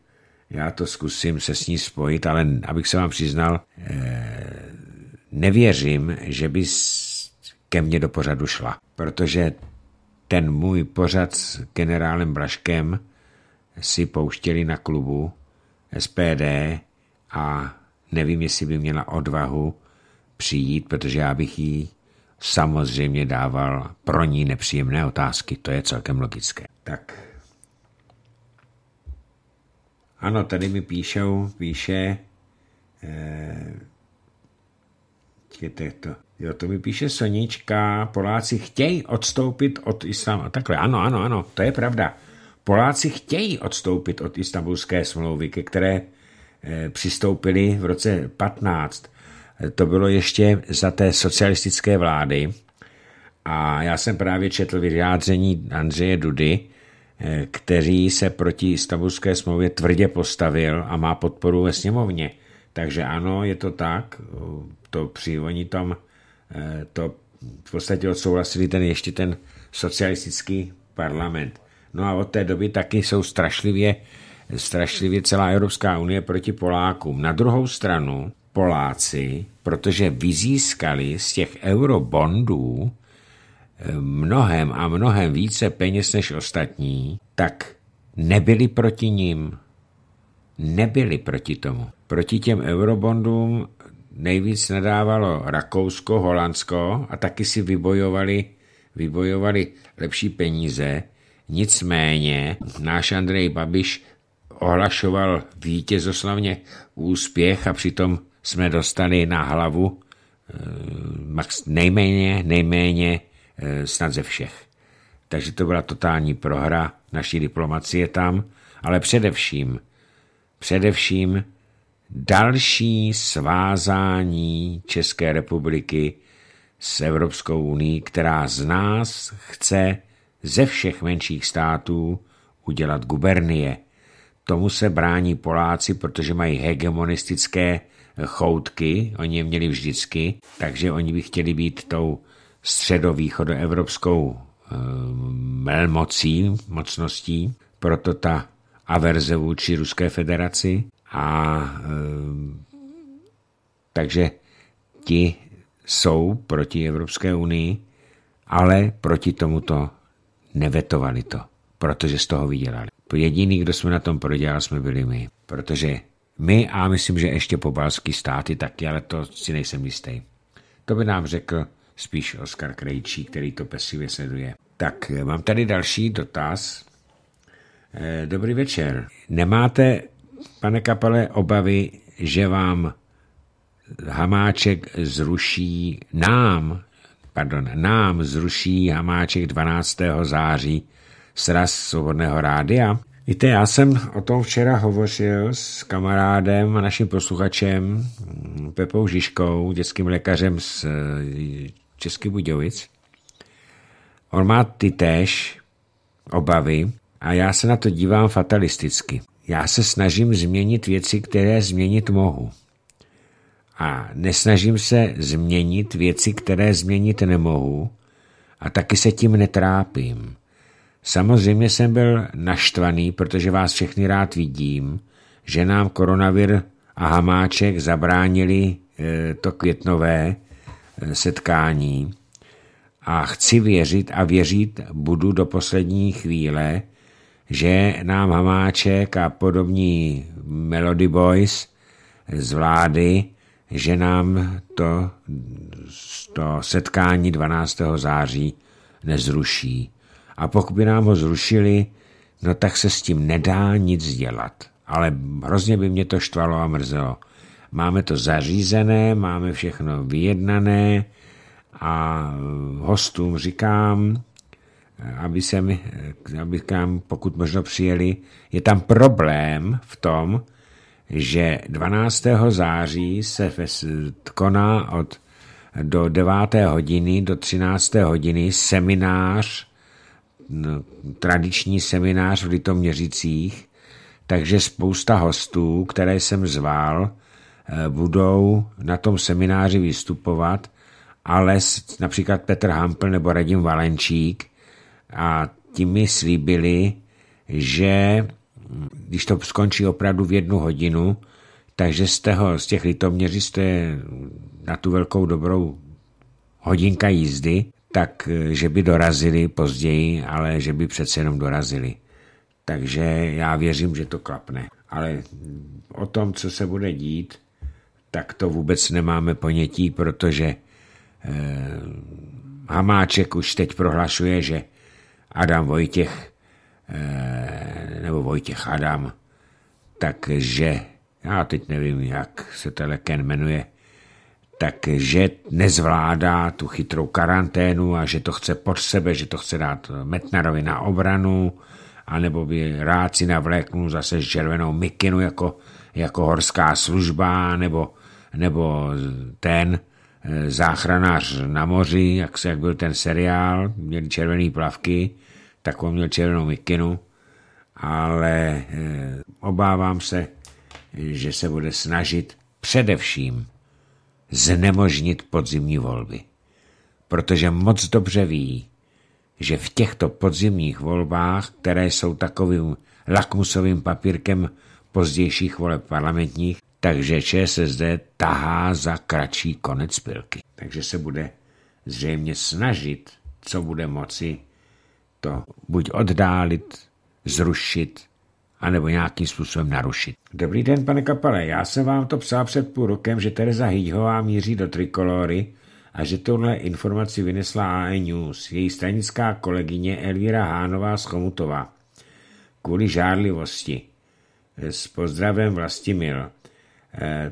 já to zkusím se s ní spojit, ale abych se vám přiznal, eh, nevěřím, že by ke mně do pořadu šla, protože ten můj pořad s generálem Blaškem si pouštěli na klubu SPD a nevím, jestli by měla odvahu přijít, protože já bych jí samozřejmě dával pro ní nepříjemné otázky. To je celkem logické. Tak. Ano, tady mi píšou, píše eh, to Jo, to mi píše Sonička, Poláci chtějí odstoupit od islámu. Takhle, ano, ano, ano, to je pravda. Poláci chtějí odstoupit od istambulské smlouvy, ke které eh, přistoupili v roce 15. To bylo ještě za té socialistické vlády. A já jsem právě četl vyjádření Andřeje Dudy, eh, který se proti istambulské smlouvě tvrdě postavil a má podporu ve sněmovně. Takže ano, je to tak to při, oni tam eh, to v podstatě odsouhlasili ten ještě ten socialistický parlament. No a od té doby taky jsou strašlivě, strašlivě celá Evropská unie proti Polákům. Na druhou stranu Poláci, protože vyzískali z těch eurobondů eh, mnohem a mnohem více peněz než ostatní, tak nebyli proti ním. Nebyli proti tomu. Proti těm eurobondům nejvíc nadávalo Rakousko, Holandsko a taky si vybojovali, vybojovali lepší peníze. Nicméně náš Andrej Babiš ohlašoval vítězoslavně úspěch a přitom jsme dostali na hlavu eh, nejméně, nejméně eh, snad ze všech. Takže to byla totální prohra naší diplomacie tam, ale především, především další svázání České republiky s Evropskou uní, která z nás chce ze všech menších států udělat gubernie. Tomu se brání Poláci, protože mají hegemonistické choutky, oni je měli vždycky, takže oni by chtěli být tou středovýchodoevropskou eh, melmocí, mocností, proto ta averze vůči Ruské federaci a eh, takže ti jsou proti Evropské unii, ale proti tomuto nevetovali to, protože z toho vydělali. Jediný, kdo jsme na tom prodělali, jsme byli my, protože my a myslím, že ještě pobalský státy taky, ale to si nejsem jistý. To by nám řekl spíš Oskar Krejčí, který to pesivě sleduje. Tak, eh, mám tady další dotaz. Eh, dobrý večer. Nemáte pane kapele, obavy, že vám Hamáček zruší nám, pardon, nám zruší Hamáček 12. září sraz Svobodného rádia? Víte, já jsem o tom včera hovořil s kamarádem, naším posluchačem mm, Pepou Žižkou, dětským lékařem z eh, Českých Budějovic. On má ty též obavy a já se na to dívám fatalisticky. Já se snažím změnit věci, které změnit mohu. A nesnažím se změnit věci, které změnit nemohu, a taky se tím netrápím. Samozřejmě jsem byl naštvaný, protože vás všechny rád vidím, že nám koronavir a Hamáček zabránili e, to květnové e, setkání a chci věřit a věřit budu do poslední chvíle, že nám Hamáček a podobní Melody Boys z vlády, že nám to, to setkání 12. září nezruší. A pokud by nám ho zrušili, no tak se s tím nedá nic dělat. Ale hrozně by mě to štvalo a mrzelo. Máme to zařízené, máme všechno vyjednané a hostům říkám, aby, sem, aby k nám pokud možno přijeli. Je tam problém v tom, že 12. září se koná od do 9. hodiny do 13. hodiny seminář, tradiční seminář v Litoměřicích, takže spousta hostů, které jsem zval, eh, budou na tom semináři vystupovat, ale například Petr Hampl nebo Radim Valenčík a ti mi slíbili, že mm, když to skončí opravdu v jednu hodinu, takže z, toho, z těch litoměří jste na tu velkou dobrou hodinka jízdy, tak e, že by dorazili později, ale že by přece jenom dorazili. Takže já věřím, že to klapne. Ale o tom, co se bude dít, tak to vůbec nemáme ponětí, protože eh, Hamáček už teď prohlašuje, že Adam Vojtěch, eh, nebo Vojtěch Adam, takže, já teď nevím, jak se teleken jmenuje, takže nezvládá tu chytrou karanténu a že to chce pod sebe, že to chce dát Metnarovi na obranu, anebo by rád si navléknul zase červenou mikinu jako, jako horská služba, nebo, nebo ten, Eh, záchranář na moři, jak, se, jak byl ten seriál, měl červené plavky, tak on měl červenou mikinu, ale eh, obávám se, že se bude snažit především znemožnit podzimní volby. Protože moc dobře ví, že v těchto podzimních volbách, které jsou takovým lakmusovým papírkem pozdějších voleb parlamentních, takže ČSSD tahá za kratší konec pilky. Takže se bude zřejmě snažit, co bude moci, to buď oddálit, zrušit, anebo nějakým způsobem narušit. Dobrý den, pane Kapale, já jsem vám to psal před půl rokem, že Tereza Hýhová míří do trikolory a že tuhle informaci vynesla AE News, její stranická kolegyně Elvíra Hánová z Chomutova, kvůli žárlivosti. S pozdravem Vlastimil. Eh,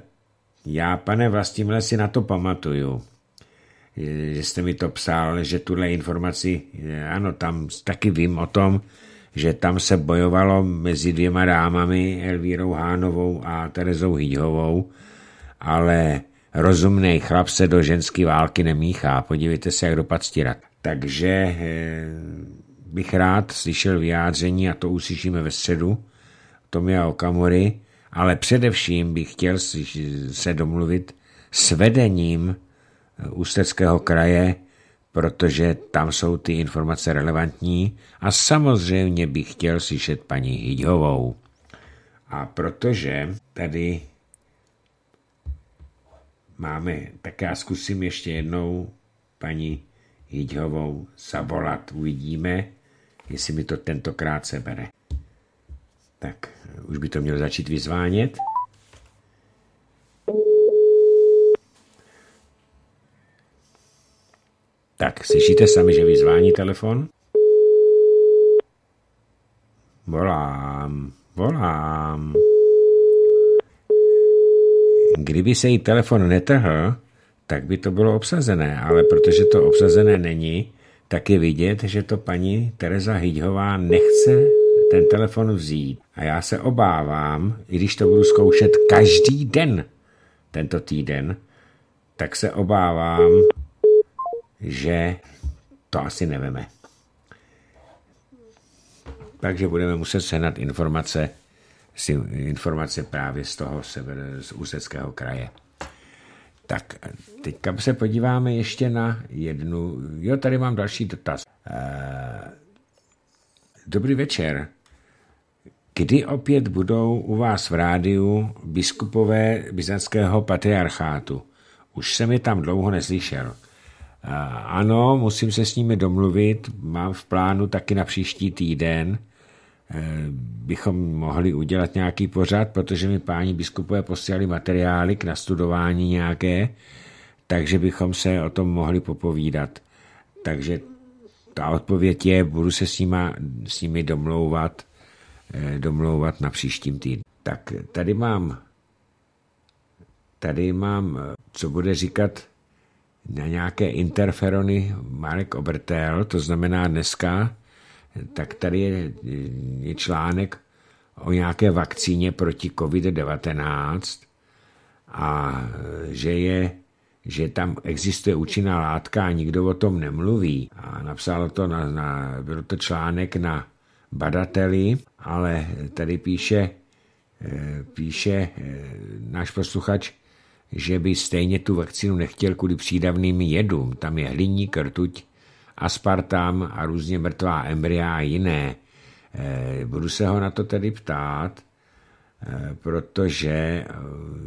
já, pane Vlastimile, si na to pamatuju, že jste mi to psal, že tuhle informaci, eh, ano, tam taky vím o tom, že tam se bojovalo mezi dvěma rámami, Elvírou Hánovou a Terezou Hýhovou, ale rozumný chlap se do ženské války nemíchá. Podívejte se, jak dopad stírat. Takže eh, bych rád slyšel vyjádření, a to uslyšíme ve středu, Tomia Okamory, ale především bych chtěl se domluvit s vedením eh, Ústeckého kraje, protože tam jsou ty informace relevantní a samozřejmě bych chtěl slyšet paní Hyďhovou. A protože tady máme, tak já zkusím ještě jednou paní Hyďhovou zavolat. Uvidíme, jestli mi to tentokrát sebere. Tak. Už by to mělo začít vyzvánět. Tak, slyšíte sami, že vyzvání telefon? Volám, volám. Kdyby se jí telefon netrhl, tak by to bylo obsazené, ale protože to obsazené není, tak je vidět, že to paní Tereza Hyďhová nechce ten telefon vzít. A já se obávám, i když to budu zkoušet každý den tento týden, tak se obávám, že to asi neveme. Takže budeme muset sehnat informace, informace právě z toho sever, z ústeckého kraje. Tak teďka se podíváme ještě na jednu. Jo, tady mám další dotaz. Eh, dobrý večer. Kdy opět budou u vás v rádiu biskupové byzantského patriarchátu? Už jsem je tam dlouho neslyšel. Ano, musím se s nimi domluvit, mám v plánu taky na příští týden. E, bychom mohli udělat nějaký pořad, protože mi páni biskupové posílali materiály k nastudování nějaké, takže bychom se o tom mohli popovídat. Takže ta odpověď je, budu se s, nima, s nimi domlouvat Eh, domlouvat na příštím týdnu. Tak tady mám, tady mám, eh, co bude říkat na nějaké interferony Marek Obertel, to znamená dneska, eh, tak tady je, je článek o nějaké vakcíně proti COVID-19 a že je že tam existuje účinná látka a nikdo o tom nemluví. A napsal to na, na byl to článek na badateli, ale tady píše, eh, píše eh, náš posluchač, že by stejně tu vakcínu nechtěl kvůli přídavným jedům. Tam je hliník, rtuť, aspartam a různě mrtvá embrya a jiné. Eh, budu se ho na to tedy ptát, protože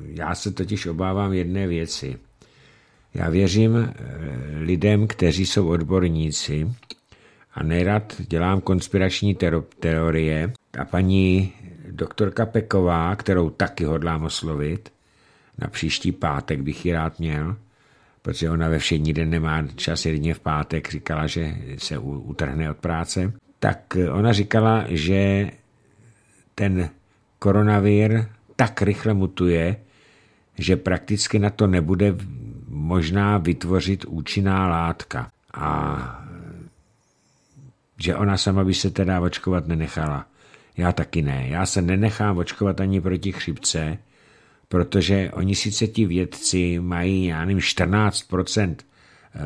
já se totiž obávám jedné věci. Já věřím lidem, kteří jsou odborníci a nerad dělám konspirační teorie. A paní doktorka Peková, kterou taky hodlám oslovit, na příští pátek bych ji rád měl, protože ona ve všední den nemá čas, jedině v pátek říkala, že se utrhne od práce, tak ona říkala, že ten koronavir tak rychle mutuje, že prakticky na to nebude možná vytvořit účinná látka. A že ona sama by se teda očkovat nenechala. Já taky ne. Já se nenechám očkovat ani proti chřipce, protože oni sice ti vědci mají, já nevím, 14% eh,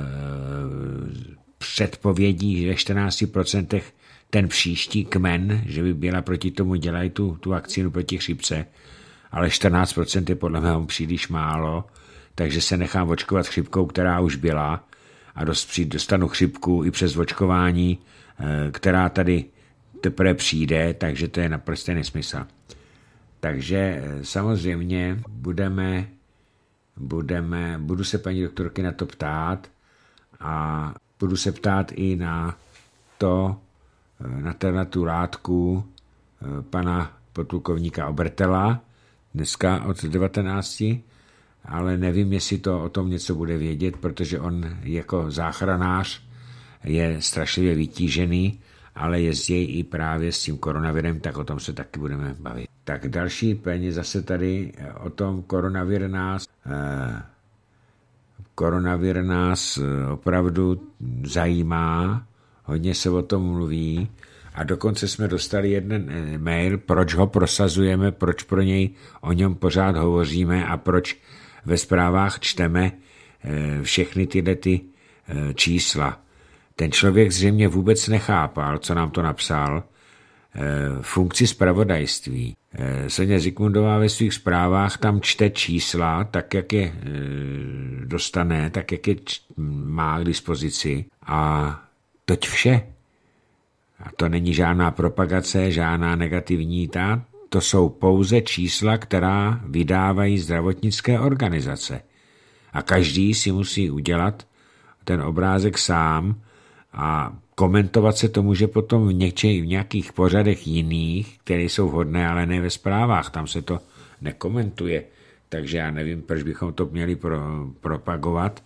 předpovědí, že 14% ten příští kmen, že by byla proti tomu, dělají tu, tu vakcínu proti chřipce, ale 14% je podle mého příliš málo, takže se nechám očkovat chřipkou, která už byla a dostanu chřipku i přes očkování Eh, která tady teprve přijde, takže to je naprosto nesmysl. Takže eh, samozřejmě budeme, budeme, budu se paní doktorky na to ptát a budu se ptát i na to, eh, na, to, na tu látku pana podplukovníka Obertela dneska od 19 ale nevím, jestli to o tom něco bude vědět, protože on jako záchranář je strašlivě vytížený, ale jezdí i právě s tím koronavirem, tak o tom se taky budeme bavit. Tak další peníze zase tady eh, o tom koronavir nás eh, koronavir nás eh, opravdu zajímá, hodně se o tom mluví a dokonce jsme dostali jeden mail, proč ho prosazujeme, proč pro něj o něm pořád hovoříme a proč ve zprávách čteme všechny tyhle ty čísla. Ten člověk zřejmě vůbec nechápal, co nám to napsal, eh, funkci zpravodajství. Eh, Sonja Zikmundová ve svých zprávách tam čte čísla, tak jak je eh, dostane, tak jak je má k dispozici a toť vše. A to není žádná propagace, žádná negativní ta, to jsou pouze čísla, která vydávají zdravotnické organizace. A každý si musí udělat ten obrázek sám, a komentovat se to může potom v, něčej, v nějakých pořadech jiných, které jsou vhodné, ale ne ve zprávách, tam se to nekomentuje, takže já nevím, proč bychom to měli pro, propagovat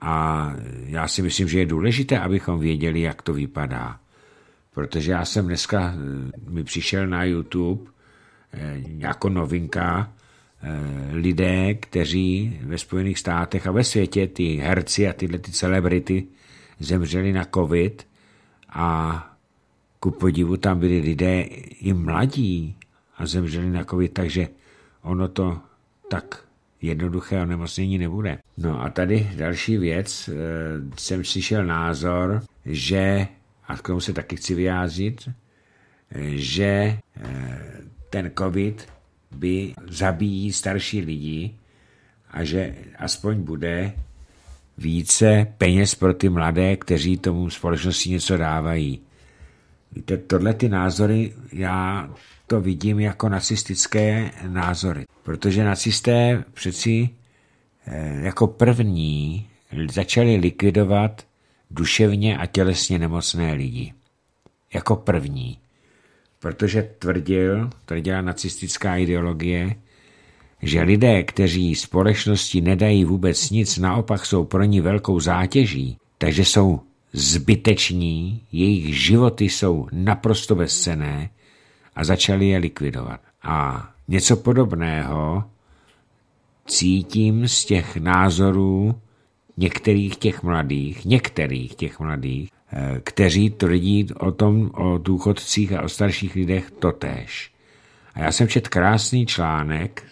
a já si myslím, že je důležité, abychom věděli, jak to vypadá, protože já jsem dneska, eh, mi přišel na YouTube eh, jako novinka eh, lidé, kteří ve Spojených státech a ve světě, ty herci a tyhle ty celebrity, zemřeli na covid a ku podivu tam byli lidé i mladí a zemřeli na covid, takže ono to tak jednoduché onemocnění nebude. No a tady další věc, eh, jsem slyšel názor, že, a k tomu se taky chci vyjádřit, že eh, ten covid by zabíjí starší lidi a že aspoň bude více peněz pro ty mladé, kteří tomu společnosti něco dávají. Víte, tohle ty názory, já to vidím jako nacistické názory, protože nacisté přeci eh, jako první začali likvidovat duševně a tělesně nemocné lidi. Jako první. Protože tvrdil, tvrdila nacistická ideologie, že lidé, kteří společnosti nedají vůbec nic, naopak jsou pro ní velkou zátěží, takže jsou zbyteční, jejich životy jsou naprosto bezcené a začali je likvidovat. A něco podobného cítím z těch názorů některých těch mladých, některých těch mladých, eh, kteří tvrdí o tom, o důchodcích a o starších lidech totéž. A já jsem čet krásný článek,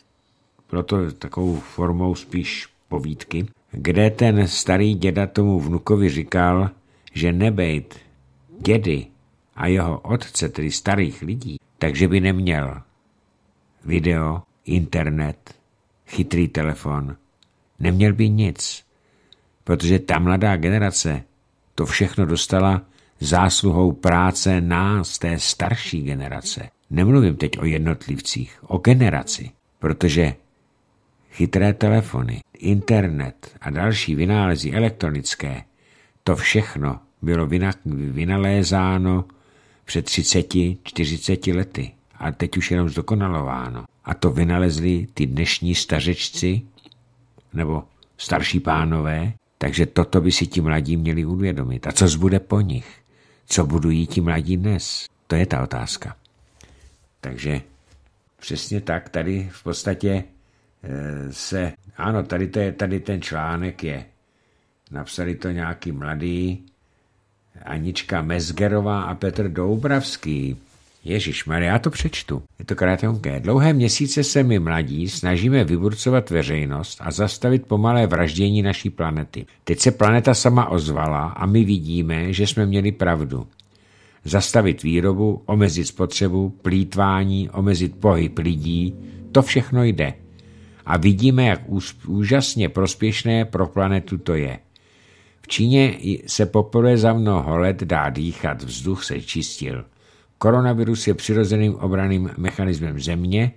bylo to takovou formou spíš povídky, kde ten starý děda tomu vnukovi říkal, že nebejt dědy a jeho otce, tedy starých lidí, takže by neměl video, internet, chytrý telefon. Neměl by nic, protože ta mladá generace to všechno dostala zásluhou práce nás, té starší generace. Nemluvím teď o jednotlivcích, o generaci, protože chytré telefony, internet a další vynálezy elektronické, to všechno bylo vynalézáno před 30, 40 lety a teď už jenom zdokonalováno. A to vynalezli ty dnešní stařečci nebo starší pánové, takže toto by si ti mladí měli uvědomit. A co zbude po nich? Co budují ti mladí dnes? To je ta otázka. Takže přesně tak, tady v podstatě Eh, se, ano, tady, to je, tady ten článek je, napsali to nějaký mladý, Anička Mezgerová a Petr Doubravský. Ježíš já to přečtu. Je to krátké. Dlouhé měsíce se my mladí snažíme vyburcovat veřejnost a zastavit pomalé vraždění naší planety. Teď se planeta sama ozvala a my vidíme, že jsme měli pravdu. Zastavit výrobu, omezit spotřebu, plítvání, omezit pohyb lidí, to všechno jde a vidíme, jak úžasně prospěšné pro planetu to je. V Číně se poprvé za mnoho let dá dýchat, vzduch se čistil. Koronavirus je přirozeným obraným mechanismem země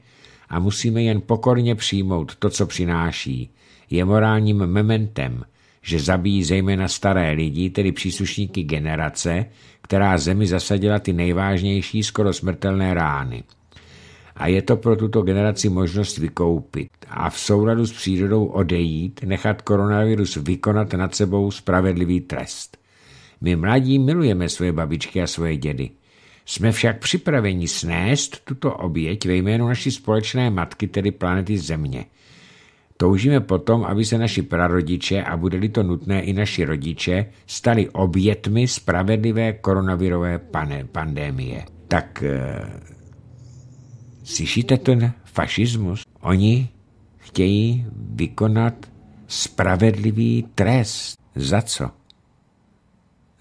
a musíme jen pokorně přijmout to, co přináší. Je morálním mementem, že zabíjí zejména staré lidi, tedy příslušníky generace, která zemi zasadila ty nejvážnější skoro smrtelné rány a je to pro tuto generaci možnost vykoupit a v souladu s přírodou odejít, nechat koronavirus vykonat nad sebou spravedlivý trest. My mladí milujeme svoje babičky a svoje dědy. Jsme však připraveni snést tuto oběť ve jménu naší společné matky, tedy planety Země. Toužíme potom, aby se naši prarodiče a bude-li to nutné i naši rodiče stali obětmi spravedlivé koronavirové pandémie. Tak eh, Slyšíte to? Ne? Fašismus. Oni chtějí vykonat spravedlivý trest. Za co?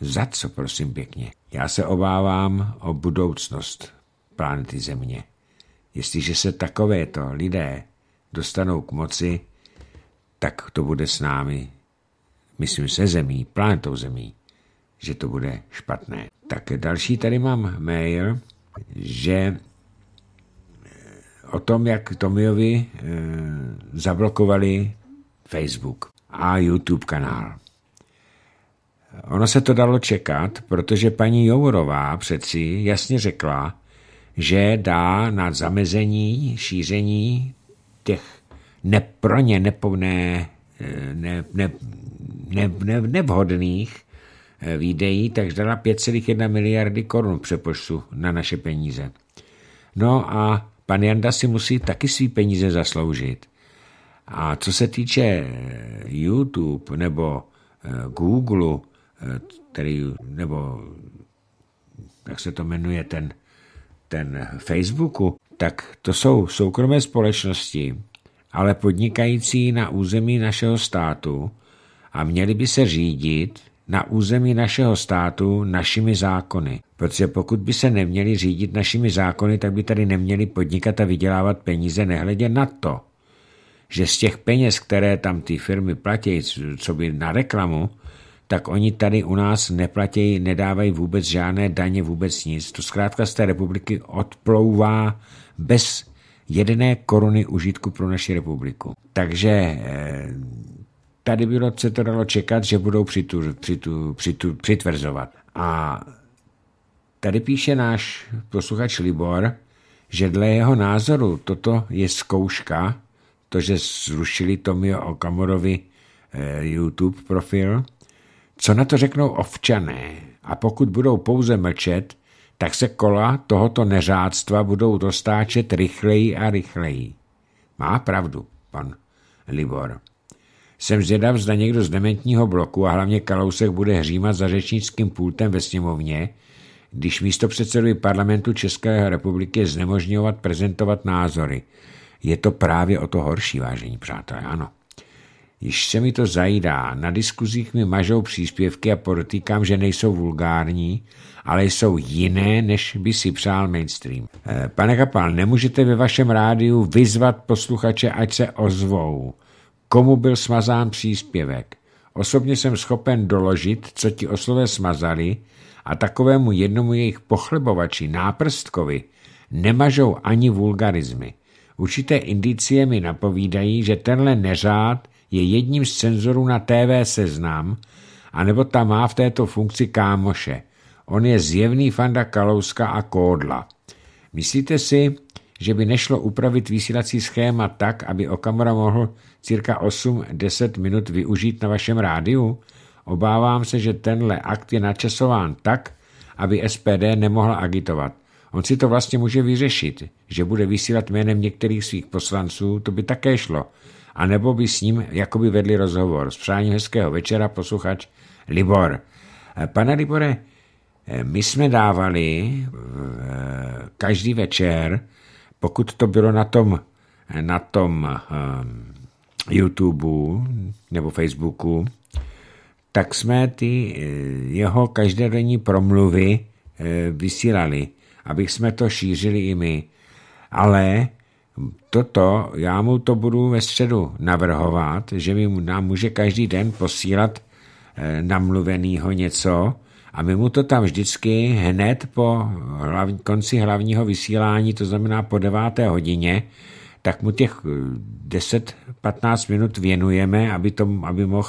Za co, prosím pěkně? Já se obávám o budoucnost planety Země. Jestliže se takovéto lidé dostanou k moci, tak to bude s námi, myslím se Zemí, planetou Zemí, že to bude špatné. Tak další tady mám mail, že o tom, jak Tomiovi e, zablokovali Facebook a YouTube kanál. Ono se to dalo čekat, protože paní Jourová přeci jasně řekla, že dá na zamezení šíření těch ne, pro ně nepovné, eh, ne, ne, ne, ne, nevhodných eh, výdejí, takže dala 5,1 miliardy korun přepoštu na naše peníze. No a Pan Janda si musí taky svý peníze zasloužit. A co se týče eh, YouTube nebo eh, Google, eh, který, nebo jak se to jmenuje, ten, ten Facebooku, tak to jsou soukromé společnosti, ale podnikající na území našeho státu a měli by se řídit na území našeho státu našimi zákony. Protože pokud by se neměli řídit našimi zákony, tak by tady neměli podnikat a vydělávat peníze nehledě na to, že z těch peněz, které tam ty firmy platí, co by na reklamu, tak oni tady u nás neplatí, nedávají vůbec žádné daně, vůbec nic. To zkrátka z té republiky odplouvá bez jedné koruny užitku pro naši republiku. Takže eh, tady bylo, se to dalo čekat, že budou přitu, přitu, přitu, přitvrzovat. A tady píše náš posluchač Libor, že dle jeho názoru toto je zkouška, to, že zrušili Tomio Okamorovi eh, YouTube profil, co na to řeknou ovčané a pokud budou pouze mlčet, tak se kola tohoto neřádstva budou dostáčet rychleji a rychleji. Má pravdu pan Libor. Jsem zvědav, zda někdo z dementního bloku a hlavně Kalousek bude hřímat za řečnickým pultem ve sněmovně, když místo předsedovi parlamentu České republiky znemožňovat prezentovat názory. Je to právě o to horší, vážení přátelé, ano. Již se mi to zajídá, na diskuzích mi mažou příspěvky a podotýkám, že nejsou vulgární, ale jsou jiné, než by si přál mainstream. Eh, pane Kapal, nemůžete ve vašem rádiu vyzvat posluchače, ať se ozvou komu byl smazán příspěvek. Osobně jsem schopen doložit, co ti oslové smazali a takovému jednomu jejich pochlebovači, náprstkovi, nemažou ani vulgarizmy. Určité indicie mi napovídají, že tenhle neřád je jedním z cenzorů na TV seznam, anebo tam má v této funkci kámoše. On je zjevný fanda Kalouska a Kódla. Myslíte si, že by nešlo upravit vysílací schéma tak, aby Okamura mohl cirka 8-10 minut využít na vašem rádiu? Obávám se, že tenhle akt je načasován tak, aby SPD nemohla agitovat. On si to vlastně může vyřešit, že bude vysílat jménem některých svých poslanců, to by také šlo. A nebo by s ním jakoby vedli rozhovor. S přáním hezkého večera posluchač Libor. Eh, pane Libore, eh, my jsme dávali eh, každý večer, pokud to bylo na tom, na tom ehm, YouTubeu nebo Facebooku, tak jsme ty eh, jeho každodenní promluvy eh, vysílali, abych jsme to šířili i my. Ale toto, já mu to budu ve středu navrhovat, že mi nám může každý den posílat eh, namluvenýho něco a my mu to tam vždycky hned po hlav, konci hlavního vysílání, to znamená po deváté hodině, tak mu těch 10-15 eh, minut věnujeme, aby, tom, aby mohl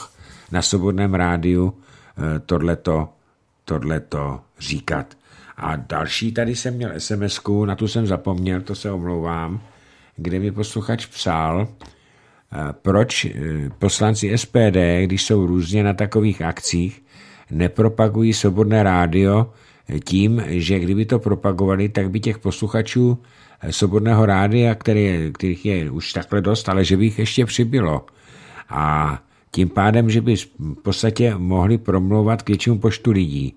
na svobodném rádiu eh, tohleto, tohleto říkat. A další tady jsem měl sms na tu jsem zapomněl, to se omlouvám, kde mi posluchač psal, eh, proč poslanci SPD, když jsou různě na takových akcích, nepropagují svobodné rádio tím, že kdyby to propagovali, tak by těch posluchačů svobodného rádia, který, kterých je už takhle dost, ale že by jich ještě přibylo. A tím pádem, že by v podstatě mohli promlouvat k většímu poštu lidí.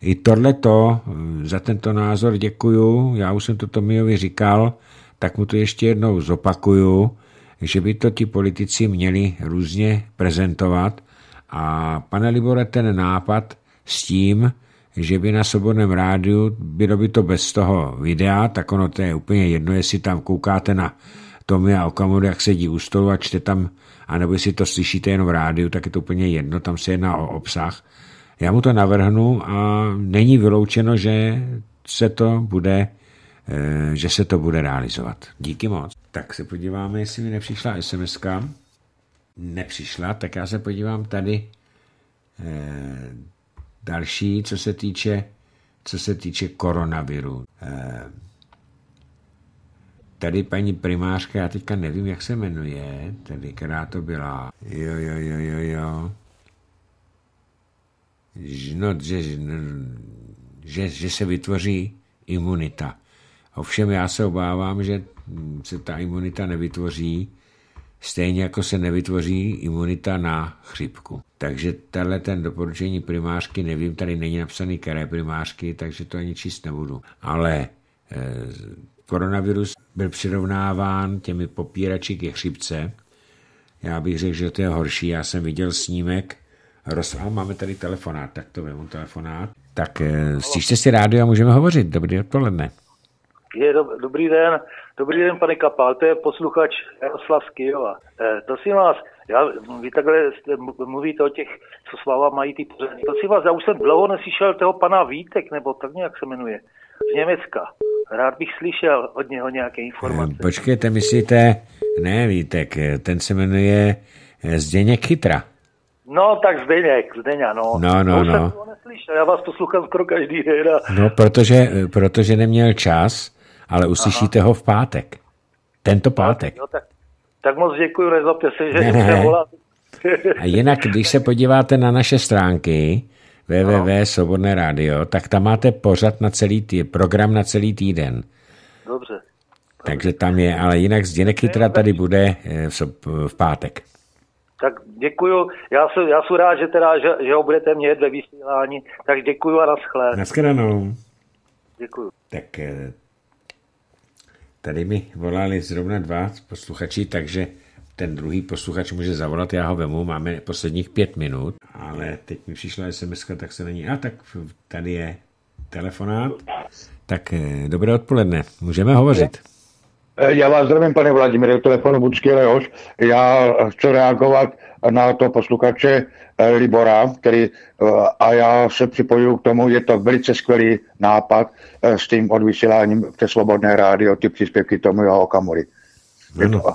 I tohle to, za tento názor děkuju, já už jsem to Tomiovi říkal, tak mu to ještě jednou zopakuju, že by to ti politici měli různě prezentovat. A pane Libore, ten nápad s tím, že by na Svobodném rádiu, bylo by to bez toho videa, tak ono to je úplně jedno, jestli tam koukáte na a Okamoru, jak sedí u stolu a čte tam, anebo jestli to slyšíte jenom v rádiu, tak je to úplně jedno, tam se jedná o obsah. Já mu to navrhnu a není vyloučeno, že se to bude eh, že se to bude realizovat. Díky moc. Tak se podíváme, jestli mi nepřišla sms -ka. Nepřišla, tak já se podívám tady eh, Další, co se týče, co se týče koronaviru. Eh, tady paní primářka, já teďka nevím, jak se jmenuje, tady která to byla. Jo, jo, jo, jo, jo. No, že, že, že se vytvoří imunita. Ovšem já se obávám, že se ta imunita nevytvoří, Stejně jako se nevytvoří imunita na chřipku. Takže tenhle ten doporučení primářky, nevím, tady není napsaný které primářky, takže to ani číst nebudu. Ale eh, koronavirus byl přirovnáván těmi popírači ke chřipce. Já bych řekl, že to je horší. Já jsem viděl snímek. Roz... A máme tady telefonát, tak to vemu telefonát. Tak eh, stížte si rádio a můžeme hovořit. Dobrý odpoledne. Je, do, dobrý den. Dobrý den, pane Kapal, to je posluchač Jaroslav Skijova. Kijova. Eh, prosím vás, já, vy takhle jste, mluvíte o těch, co s váma mají ty pořady. Prosím vás, já už jsem dlouho neslyšel toho pana Vítek, nebo tak nějak se jmenuje, z Německa. Rád bych slyšel od něho nějaké informace. Eh, počkejte, myslíte, ne Vítek, eh, ten se jmenuje eh, Zdeněk Chytra. No, tak Zdeněk, Zdeněk, no. No, no, no. Jsem já vás poslouchám skoro každý den. No, protože, protože neměl čas ale uslyšíte Aha. ho v pátek. Tento pátek. No, tak, tak moc děkuji, nezlobte se, že ne, ne. A jinak, když se podíváte na naše stránky www.svobodné radio, tak tam máte pořad na celý tý, program na celý týden. Dobře. Takže tam je, ale jinak Zděnek Chytra tady bude eh, v pátek. Tak děkuju, já jsem, já jsem rád, že, teda, že, že ho budete mět ve vysílání, tak děkuju a naschle. Naschledanou. Děkuju. Tak eh, Tady mi volali zrovna dva posluchači, takže ten druhý posluchač může zavolat, já ho vemu, máme posledních pět minut, ale teď mi přišla sms tak se není, a tak tady je telefonát. Tak eh, dobré odpoledne, můžeme hovořit. Já vás zdravím, pane Vladimír, telefon Budský Leoš. Já chci reagovat na to posluchače eh, Libora, který, eh, a já se připojuju k tomu, je to velice skvělý nápad eh, s tím odvysíláním přes Svobodné rádio, ty příspěvky tomu jeho Okamury. Ano. A,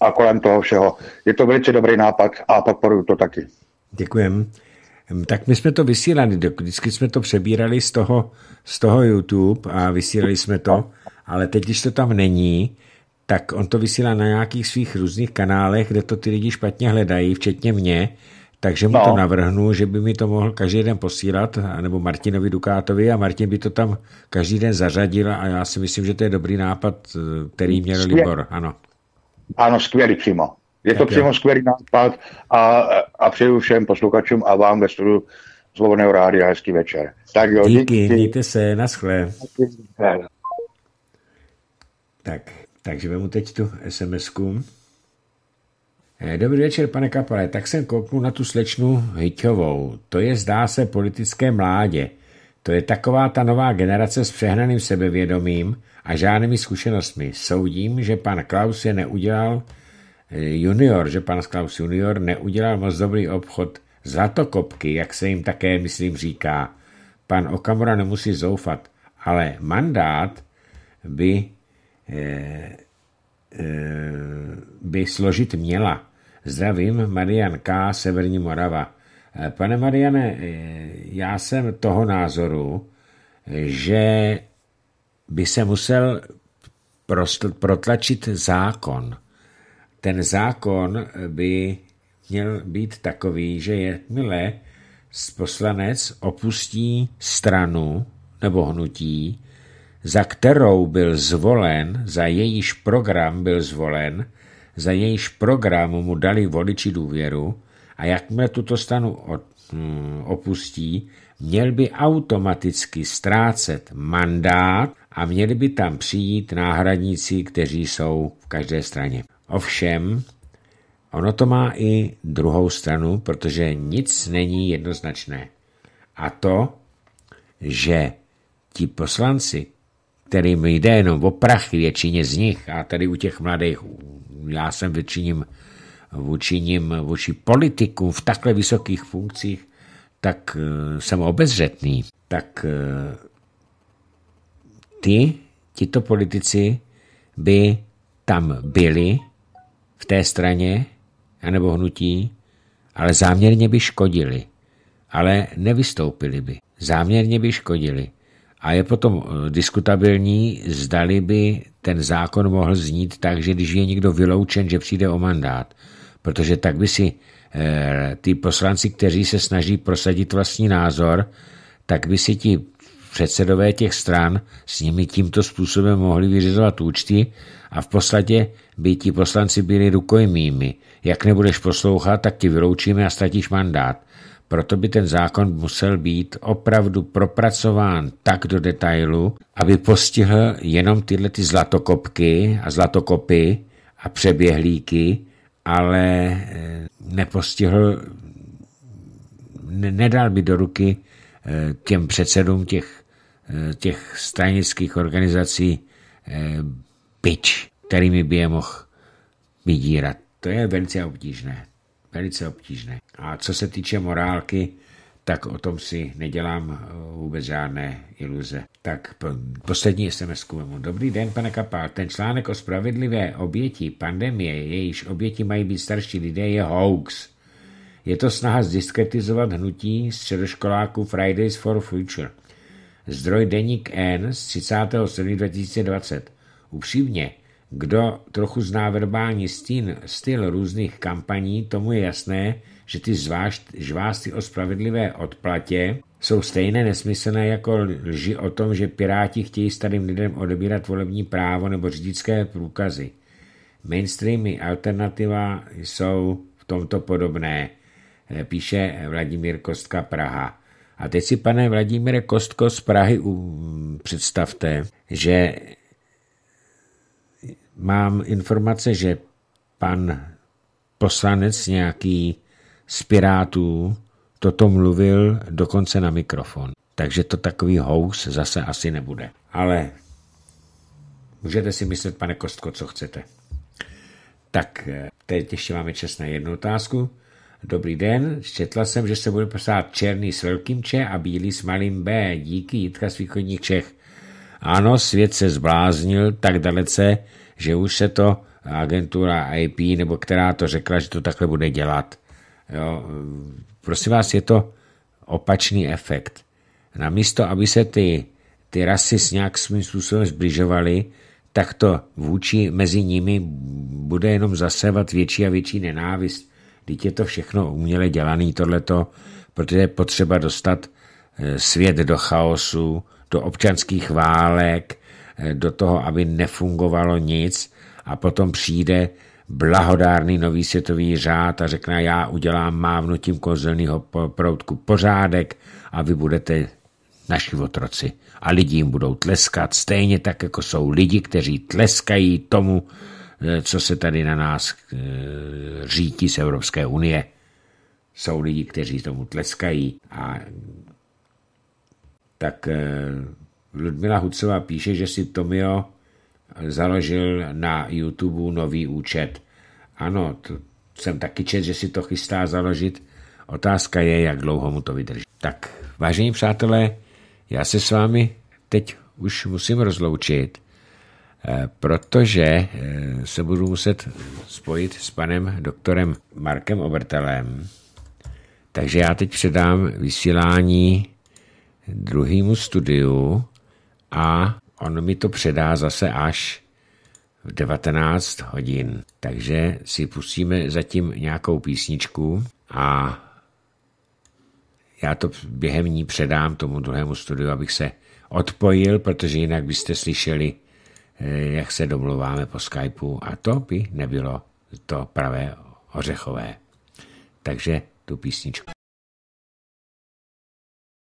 a kolem toho všeho. Je to velice dobrý nápad a podporuju to taky. Děkujem. Hm, tak my jsme to vysílali, vždycky jsme to přebírali z toho, z toho YouTube a vysílali jsme to, ale teď, když to tam není, tak on to vysílá na nějakých svých různých kanálech, kde to ty lidi špatně hledají, včetně mě, takže mu no. to navrhnu, že by mi to mohl každý den posílat, nebo Martinovi Dukátovi a Martin by to tam každý den zařadil a já si myslím, že to je dobrý nápad, který měl skvělý. Libor, ano. Ano, skvělý přímo. Je tak to je. přímo skvělý nápad a, a přeju všem posluchačům a vám ve studiu rádi, rádia hezký večer. Tak jo, díky, díky. mějte se, naschle. Tak. Takže vemu teď tu SMSku. Eh, dobrý večer, pane Kapale. Tak jsem kouknul na tu slečnu Hyťovou. To je, zdá se, politické mládě. To je taková ta nová generace s přehnaným sebevědomím a žádnými zkušenostmi. Soudím, že pan Klaus je neudělal eh, junior, že pan Klaus junior neudělal moc dobrý obchod zlatokopky, jak se jim také, myslím, říká. Pan Okamura nemusí zoufat, ale mandát by Eh, eh, by složit měla. Zdravím, Marian K., Severní Morava. Eh, pane Mariane, já jsem toho názoru, že by se musel protlačit zákon. Ten zákon by měl být takový, že jakmile poslanec opustí stranu nebo hnutí, za kterou byl zvolen, za jejíž program byl zvolen, za jejíž program mu dali voliči důvěru a jakmile tuto stanu hm, opustí, měl by automaticky ztrácet mandát a měli by tam přijít náhradníci, kteří jsou v každé straně. Ovšem, ono to má i druhou stranu, protože nic není jednoznačné. A to, že ti poslanci, kterým jde jenom o prachy většině z nich a tady u těch mladých, já jsem většiním vůči ním, vůči politikům v takhle vysokých funkcích, tak eh, jsem obezřetný. Tak eh, ty, tito politici by tam byli v té straně anebo hnutí, ale záměrně by škodili, ale nevystoupili by. Záměrně by škodili. A je potom eh, diskutabilní, zdali by ten zákon mohl znít tak, že když je někdo vyloučen, že přijde o mandát, protože tak by si eh, ty poslanci, kteří se snaží prosadit vlastní názor, tak by si ti předsedové těch stran s nimi tímto způsobem mohli vyřizovat účty a v podstatě by ti poslanci byli rukojmými. Jak nebudeš poslouchat, tak ti vyloučíme a ztratíš mandát. Proto by ten zákon musel být opravdu propracován tak do detailu, aby postihl jenom tyhle ty zlatokopky a zlatokopy a přeběhlíky, ale eh, nepostihl, nedal by do ruky eh, těm předsedům těch, eh, těch stranických organizací byč, kterými by je mohl vydírat. To je velice obtížné velice obtížné. A co se týče morálky, tak o tom si nedělám eh, vůbec žádné iluze. Tak poslední sms mu. Dobrý den, pane Kapal. Ten článek o spravedlivé oběti pandemie, jejíž oběti mají být starší lidé, je hoax. Je to snaha zdiskretizovat hnutí středoškoláků Fridays for Future. Zdroj Deník N z 30. 2020. Upřímně, kdo trochu zná verbální stín, styl různých kampaní, tomu je jasné, že ty zvážd, žvásty o spravedlivé odplatě jsou stejné nesmyslné jako lži o tom, že piráti chtějí starým lidem odebírat volební právo nebo řidičské průkazy. Mainstreamy alternativa jsou v tomto podobné, eh, píše Vladimír Kostka Praha. A teď si, pane Vladimíre Kostko z Prahy, um, představte, že mám informace, že pan poslanec nějaký z Pirátů toto mluvil dokonce na mikrofon. Takže to takový house zase asi nebude. Ale můžete si myslet, pane Kostko, co chcete. Tak eh, teď ještě máme čas na jednu otázku. Dobrý den, četla jsem, že se bude psát černý s velkým Č a bílý s malým B. Díky, Jitka z východních Čech. Ano, svět se zbláznil tak dalece, že už se to agentura IP, nebo která to řekla, že to takhle bude dělat. Jo. Prosím vás, je to opačný efekt. Namísto, aby se ty, ty rasy s nějak svým způsobem zbližovaly, tak to vůči mezi nimi bude jenom zasevat větší a větší nenávist. Teď je to všechno uměle dělané tohleto, protože je potřeba dostat eh, svět do chaosu, do občanských válek, Eh, do toho, aby nefungovalo nic a potom přijde blahodárný nový světový řád a řekne, já udělám mávnutím kozelního proutku pořádek a vy budete naši otroci. A lidi jim budou tleskat, stejně tak, jako jsou lidi, kteří tleskají tomu, eh, co se tady na nás eh, řítí z Evropské unie. Jsou lidi, kteří tomu tleskají a tak Ludmila Hucová píše, že si Tomio založil na YouTube nový účet. Ano, to jsem taky čet, že si to chystá založit. Otázka je, jak dlouho mu to vydrží. Tak, vážení přátelé, já se s vámi teď už musím rozloučit, eh, protože eh, se budu muset spojit s panem doktorem Markem Obertelem. Takže já teď předám vysílání druhému studiu a on mi to předá zase až v 19 hodin. Takže si pustíme zatím nějakou písničku a já to během ní předám tomu druhému studiu, abych se odpojil, protože jinak byste slyšeli, eh, jak se domluváme po Skypeu a to by nebylo to pravé ořechové. Takže tu písničku.